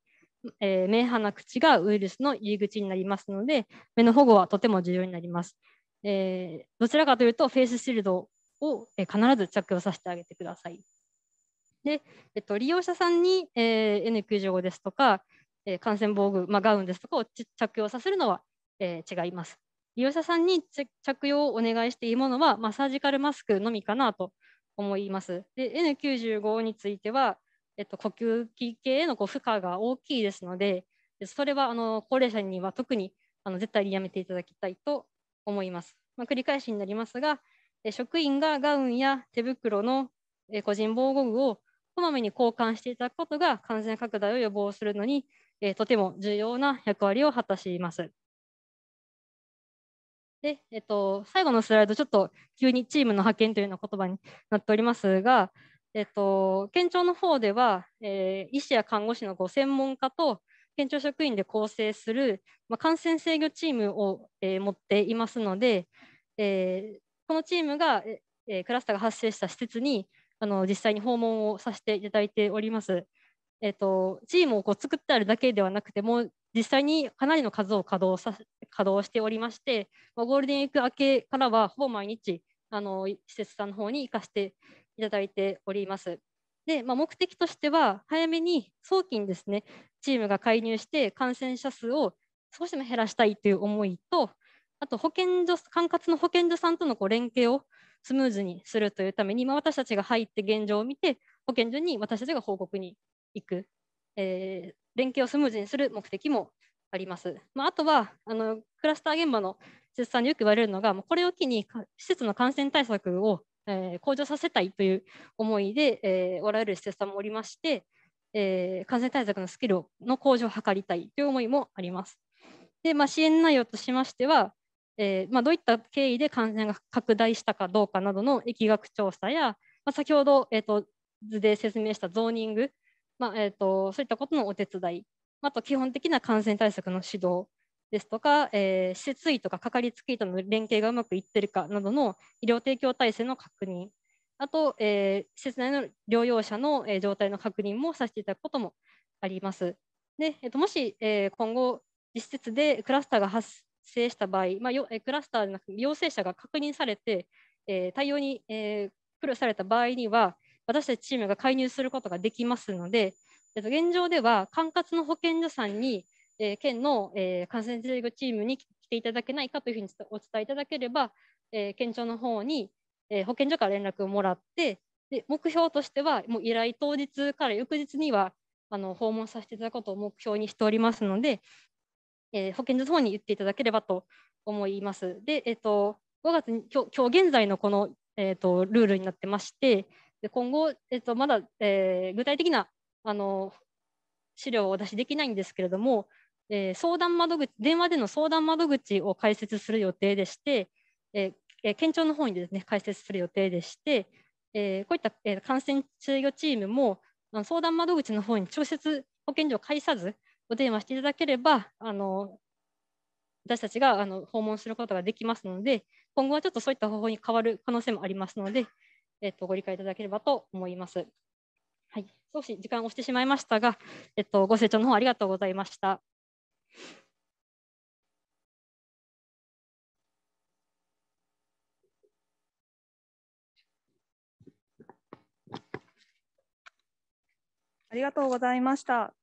えー、目、鼻、口がウイルスの入り口になりますので、目の保護はとても重要になります。えー、どちらかというと、フェイスシールドを、え必ず着用させてあげてください。で、えっと、利用者さんに、えー、N95 ですとか、えー、感染防具、まあ、ガウンですとかを着用させるのは、えー、違います。利用者さんに着用をお願いしていいものは、まあ、サージカルマスクのみかなと思います。で N95 については、えっと、呼吸器系へのこう負荷が大きいですので、それはあの高齢者には特にあの絶対にやめていただきたいと思います。まあ、繰り返しになりますが、職員がガウンや手袋の個人防護具をこまめに交換していただくことが感染拡大を予防するのに、えー、とても重要な役割を果たします。で、えっと、最後のスライド、ちょっと急にチームの派遣というような言葉になっておりますが、えっと、県庁の方では、えー、医師や看護師のご専門家と県庁職員で構成する、まあ、感染制御チームを、えー、持っていますので、えー、このチームが、えー、クラスターが発生した施設にあの実際に訪問をさせていただいております。えっと、とチームをこう作ってあるだけではなくても実際にかなりの数を稼働さ稼働しておりまして、まあ、ゴールデンウィーク明けからはほぼ毎日あの施設さんの方に行かせていただいております。で、まあ、目的としては早めに早期にですねチームが介入して感染者数を少しでも減らしたいという思いとあと保健所管轄の保健所さんとのこう連携をスムーズにするというために、まあ、私たちが入って現状を見て保健所に私たちが報告に行く、えー、連携をスムーズにする目的もあります。まあ、あとはあのクラスター現場の施設さんでよく言われるのが、もうこれを機に施設の感染対策を、えー、向上させたいという思いで、えー、おられる施設さんもおりまして、えー、感染対策のスキルの向上を図りたいという思いもあります。でまあ、支援内容としましては、えー、まあ、どういった経緯で感染が拡大したかどうかなどの疫学調査や、まあ、先ほど、えーと、図で説明したゾーニング、まあ、えーと、そういったことのお手伝いあと基本的な感染対策の指導ですとか、えー、施設医とかかかりつけ医との連携がうまくいってるかなどの医療提供体制の確認あと、えー、施設内の療養者の、え状態の確認もさせていただくこともあります。でえーと、もし、え今後施設でクラスターが発生した場合、まあ、クラスターでなく陽性者が確認されて、えー、対応に、えー、苦労された場合には、私たちチームが介入することができますので、えっと、現状では管轄の保健所さんに、えー、県の、えー、感染制御チームに来ていただけないかというふうにお伝えいただければ、えー、県庁の方に、えー、保健所から連絡をもらってで目標としてはもう依頼当日から翌日にはあの訪問させていただくことを目標にしておりますので、えー、保健所の方に言っていただければと思います。で、えーと、5月に今日今日現在のこの、えーと、ルールになってまして、で今後、えーと、まだ、えー、具体的なあの資料をお出しできないんですけれども、えー、相談窓口電話での相談窓口を開設する予定でして、えー、県庁の方にですね開設する予定でして、えー、こういった、えー、感染制御チームも相談窓口の方に直接保健所を介さずお電話していただければ、あの私たちがあの訪問することができますので、今後はちょっとそういった方法に変わる可能性もありますので、えっと、ご理解いただければと思います。はい、少し時間を押してしまいましたが、えっと、ご清聴の方ありがとうございました。ありがとうございました。